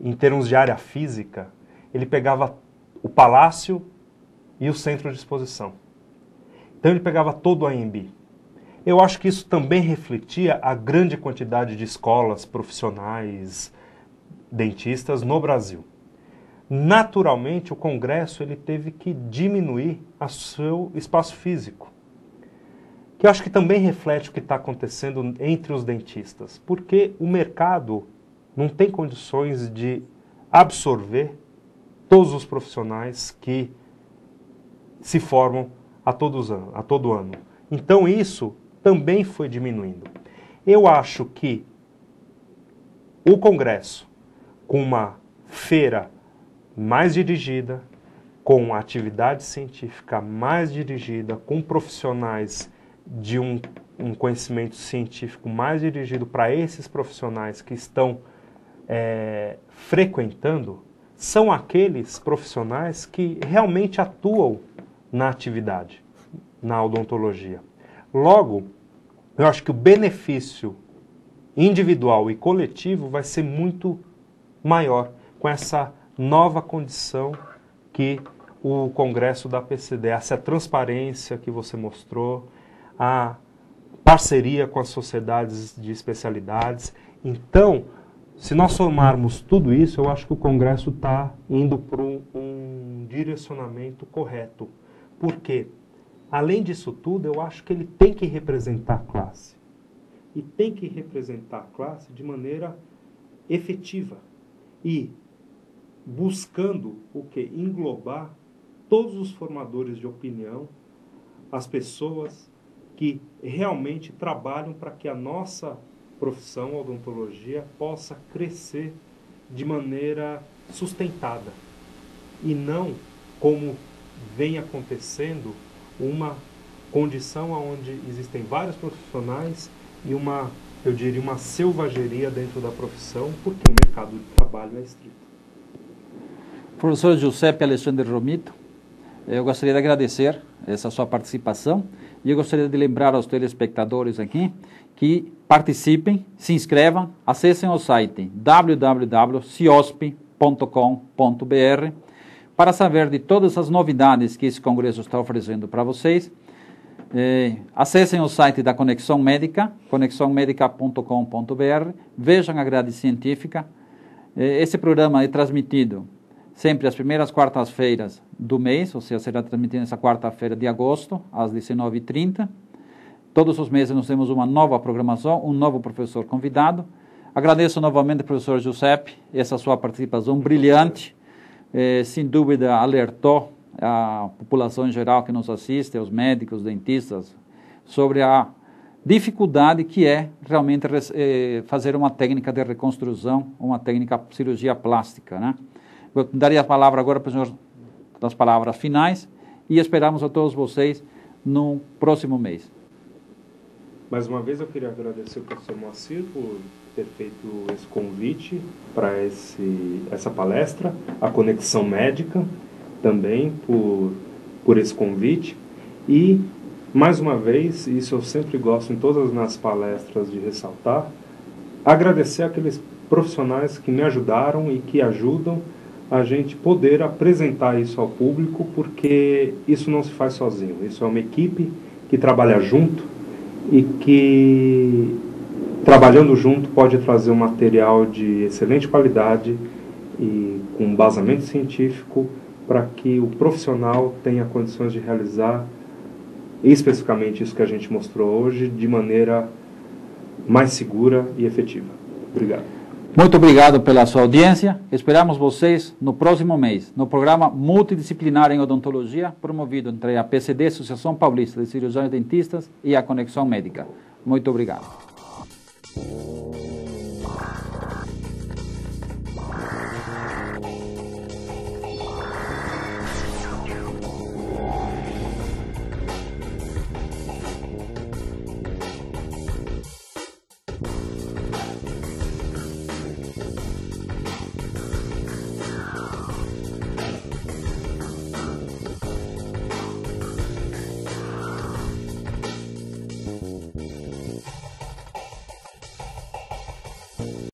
em termos de área física, ele pegava o palácio e o centro de exposição. Então ele pegava todo o AMB. Eu acho que isso também refletia a grande quantidade de escolas profissionais dentistas no Brasil naturalmente o Congresso ele teve que diminuir o seu espaço físico. Que eu acho que também reflete o que está acontecendo entre os dentistas, porque o mercado não tem condições de absorver todos os profissionais que se formam a, todos a todo ano. Então isso também foi diminuindo. Eu acho que o Congresso, com uma feira mais dirigida, com atividade científica mais dirigida, com profissionais de um, um conhecimento científico mais dirigido para esses profissionais que estão é, frequentando, são aqueles profissionais que realmente atuam na atividade, na odontologia. Logo, eu acho que o benefício individual e coletivo vai ser muito maior com essa nova condição que o Congresso da PCD, essa é transparência que você mostrou, a parceria com as sociedades de especialidades. Então, se nós somarmos tudo isso, eu acho que o Congresso está indo para um, um, direcionamento correto. Porque, além disso tudo, eu acho que ele tem que representar a classe. E tem que representar a classe de maneira efetiva. E buscando o que englobar todos os formadores de opinião, as pessoas que realmente trabalham para que a nossa profissão, a odontologia, possa crescer de maneira sustentada e não como vem acontecendo uma condição onde existem vários profissionais e uma, eu diria, uma selvageria dentro da profissão, porque o mercado de trabalho é estrito. Professor Giuseppe Alexandre Romito, eh, eu gostaria de agradecer essa sua participação e eu gostaria de lembrar aos telespectadores aqui que participem, se inscrevam, acessem o site www.ciosp.com.br para saber de todas as novidades que esse congresso está oferecendo para vocês. Eh, acessem o site da Conexão Médica, conexãomedica.com.br, vejam a grade científica. Eh, esse programa é transmitido sempre as primeiras quartas-feiras do mês, ou seja, será transmitido nessa quarta-feira de agosto, às 19h30. Todos os meses nós temos uma nova programação, um novo professor convidado. Agradeço novamente ao professor Giuseppe, essa sua participação brilhante, eh, sem dúvida alertou a população em geral que nos assiste, os médicos, os dentistas, sobre a dificuldade que é realmente eh, fazer uma técnica de reconstrução, uma técnica cirurgia plástica, né? Eu daria a palavra agora para os senhor nas palavras finais e esperamos a todos vocês no próximo mês. Mais uma vez eu queria agradecer ao professor Moacir por ter feito esse convite para essa palestra, a Conexão Médica também por, por esse convite e mais uma vez, isso eu sempre gosto em todas as minhas palestras de ressaltar, agradecer aqueles profissionais que me ajudaram e que ajudam a gente poder apresentar isso ao público, porque isso não se faz sozinho. Isso é uma equipe que trabalha junto e que, trabalhando junto, pode trazer um material de excelente qualidade e com um basamento científico para que o profissional tenha condições de realizar especificamente isso que a gente mostrou hoje de maneira mais segura e efetiva. Obrigado. Muito obrigado pela sua audiência. Esperamos vocês no próximo mês, no programa multidisciplinar em odontologia, promovido entre a PCD, Associação Paulista de Cirurgiões Dentistas e a Conexão Médica. Muito obrigado.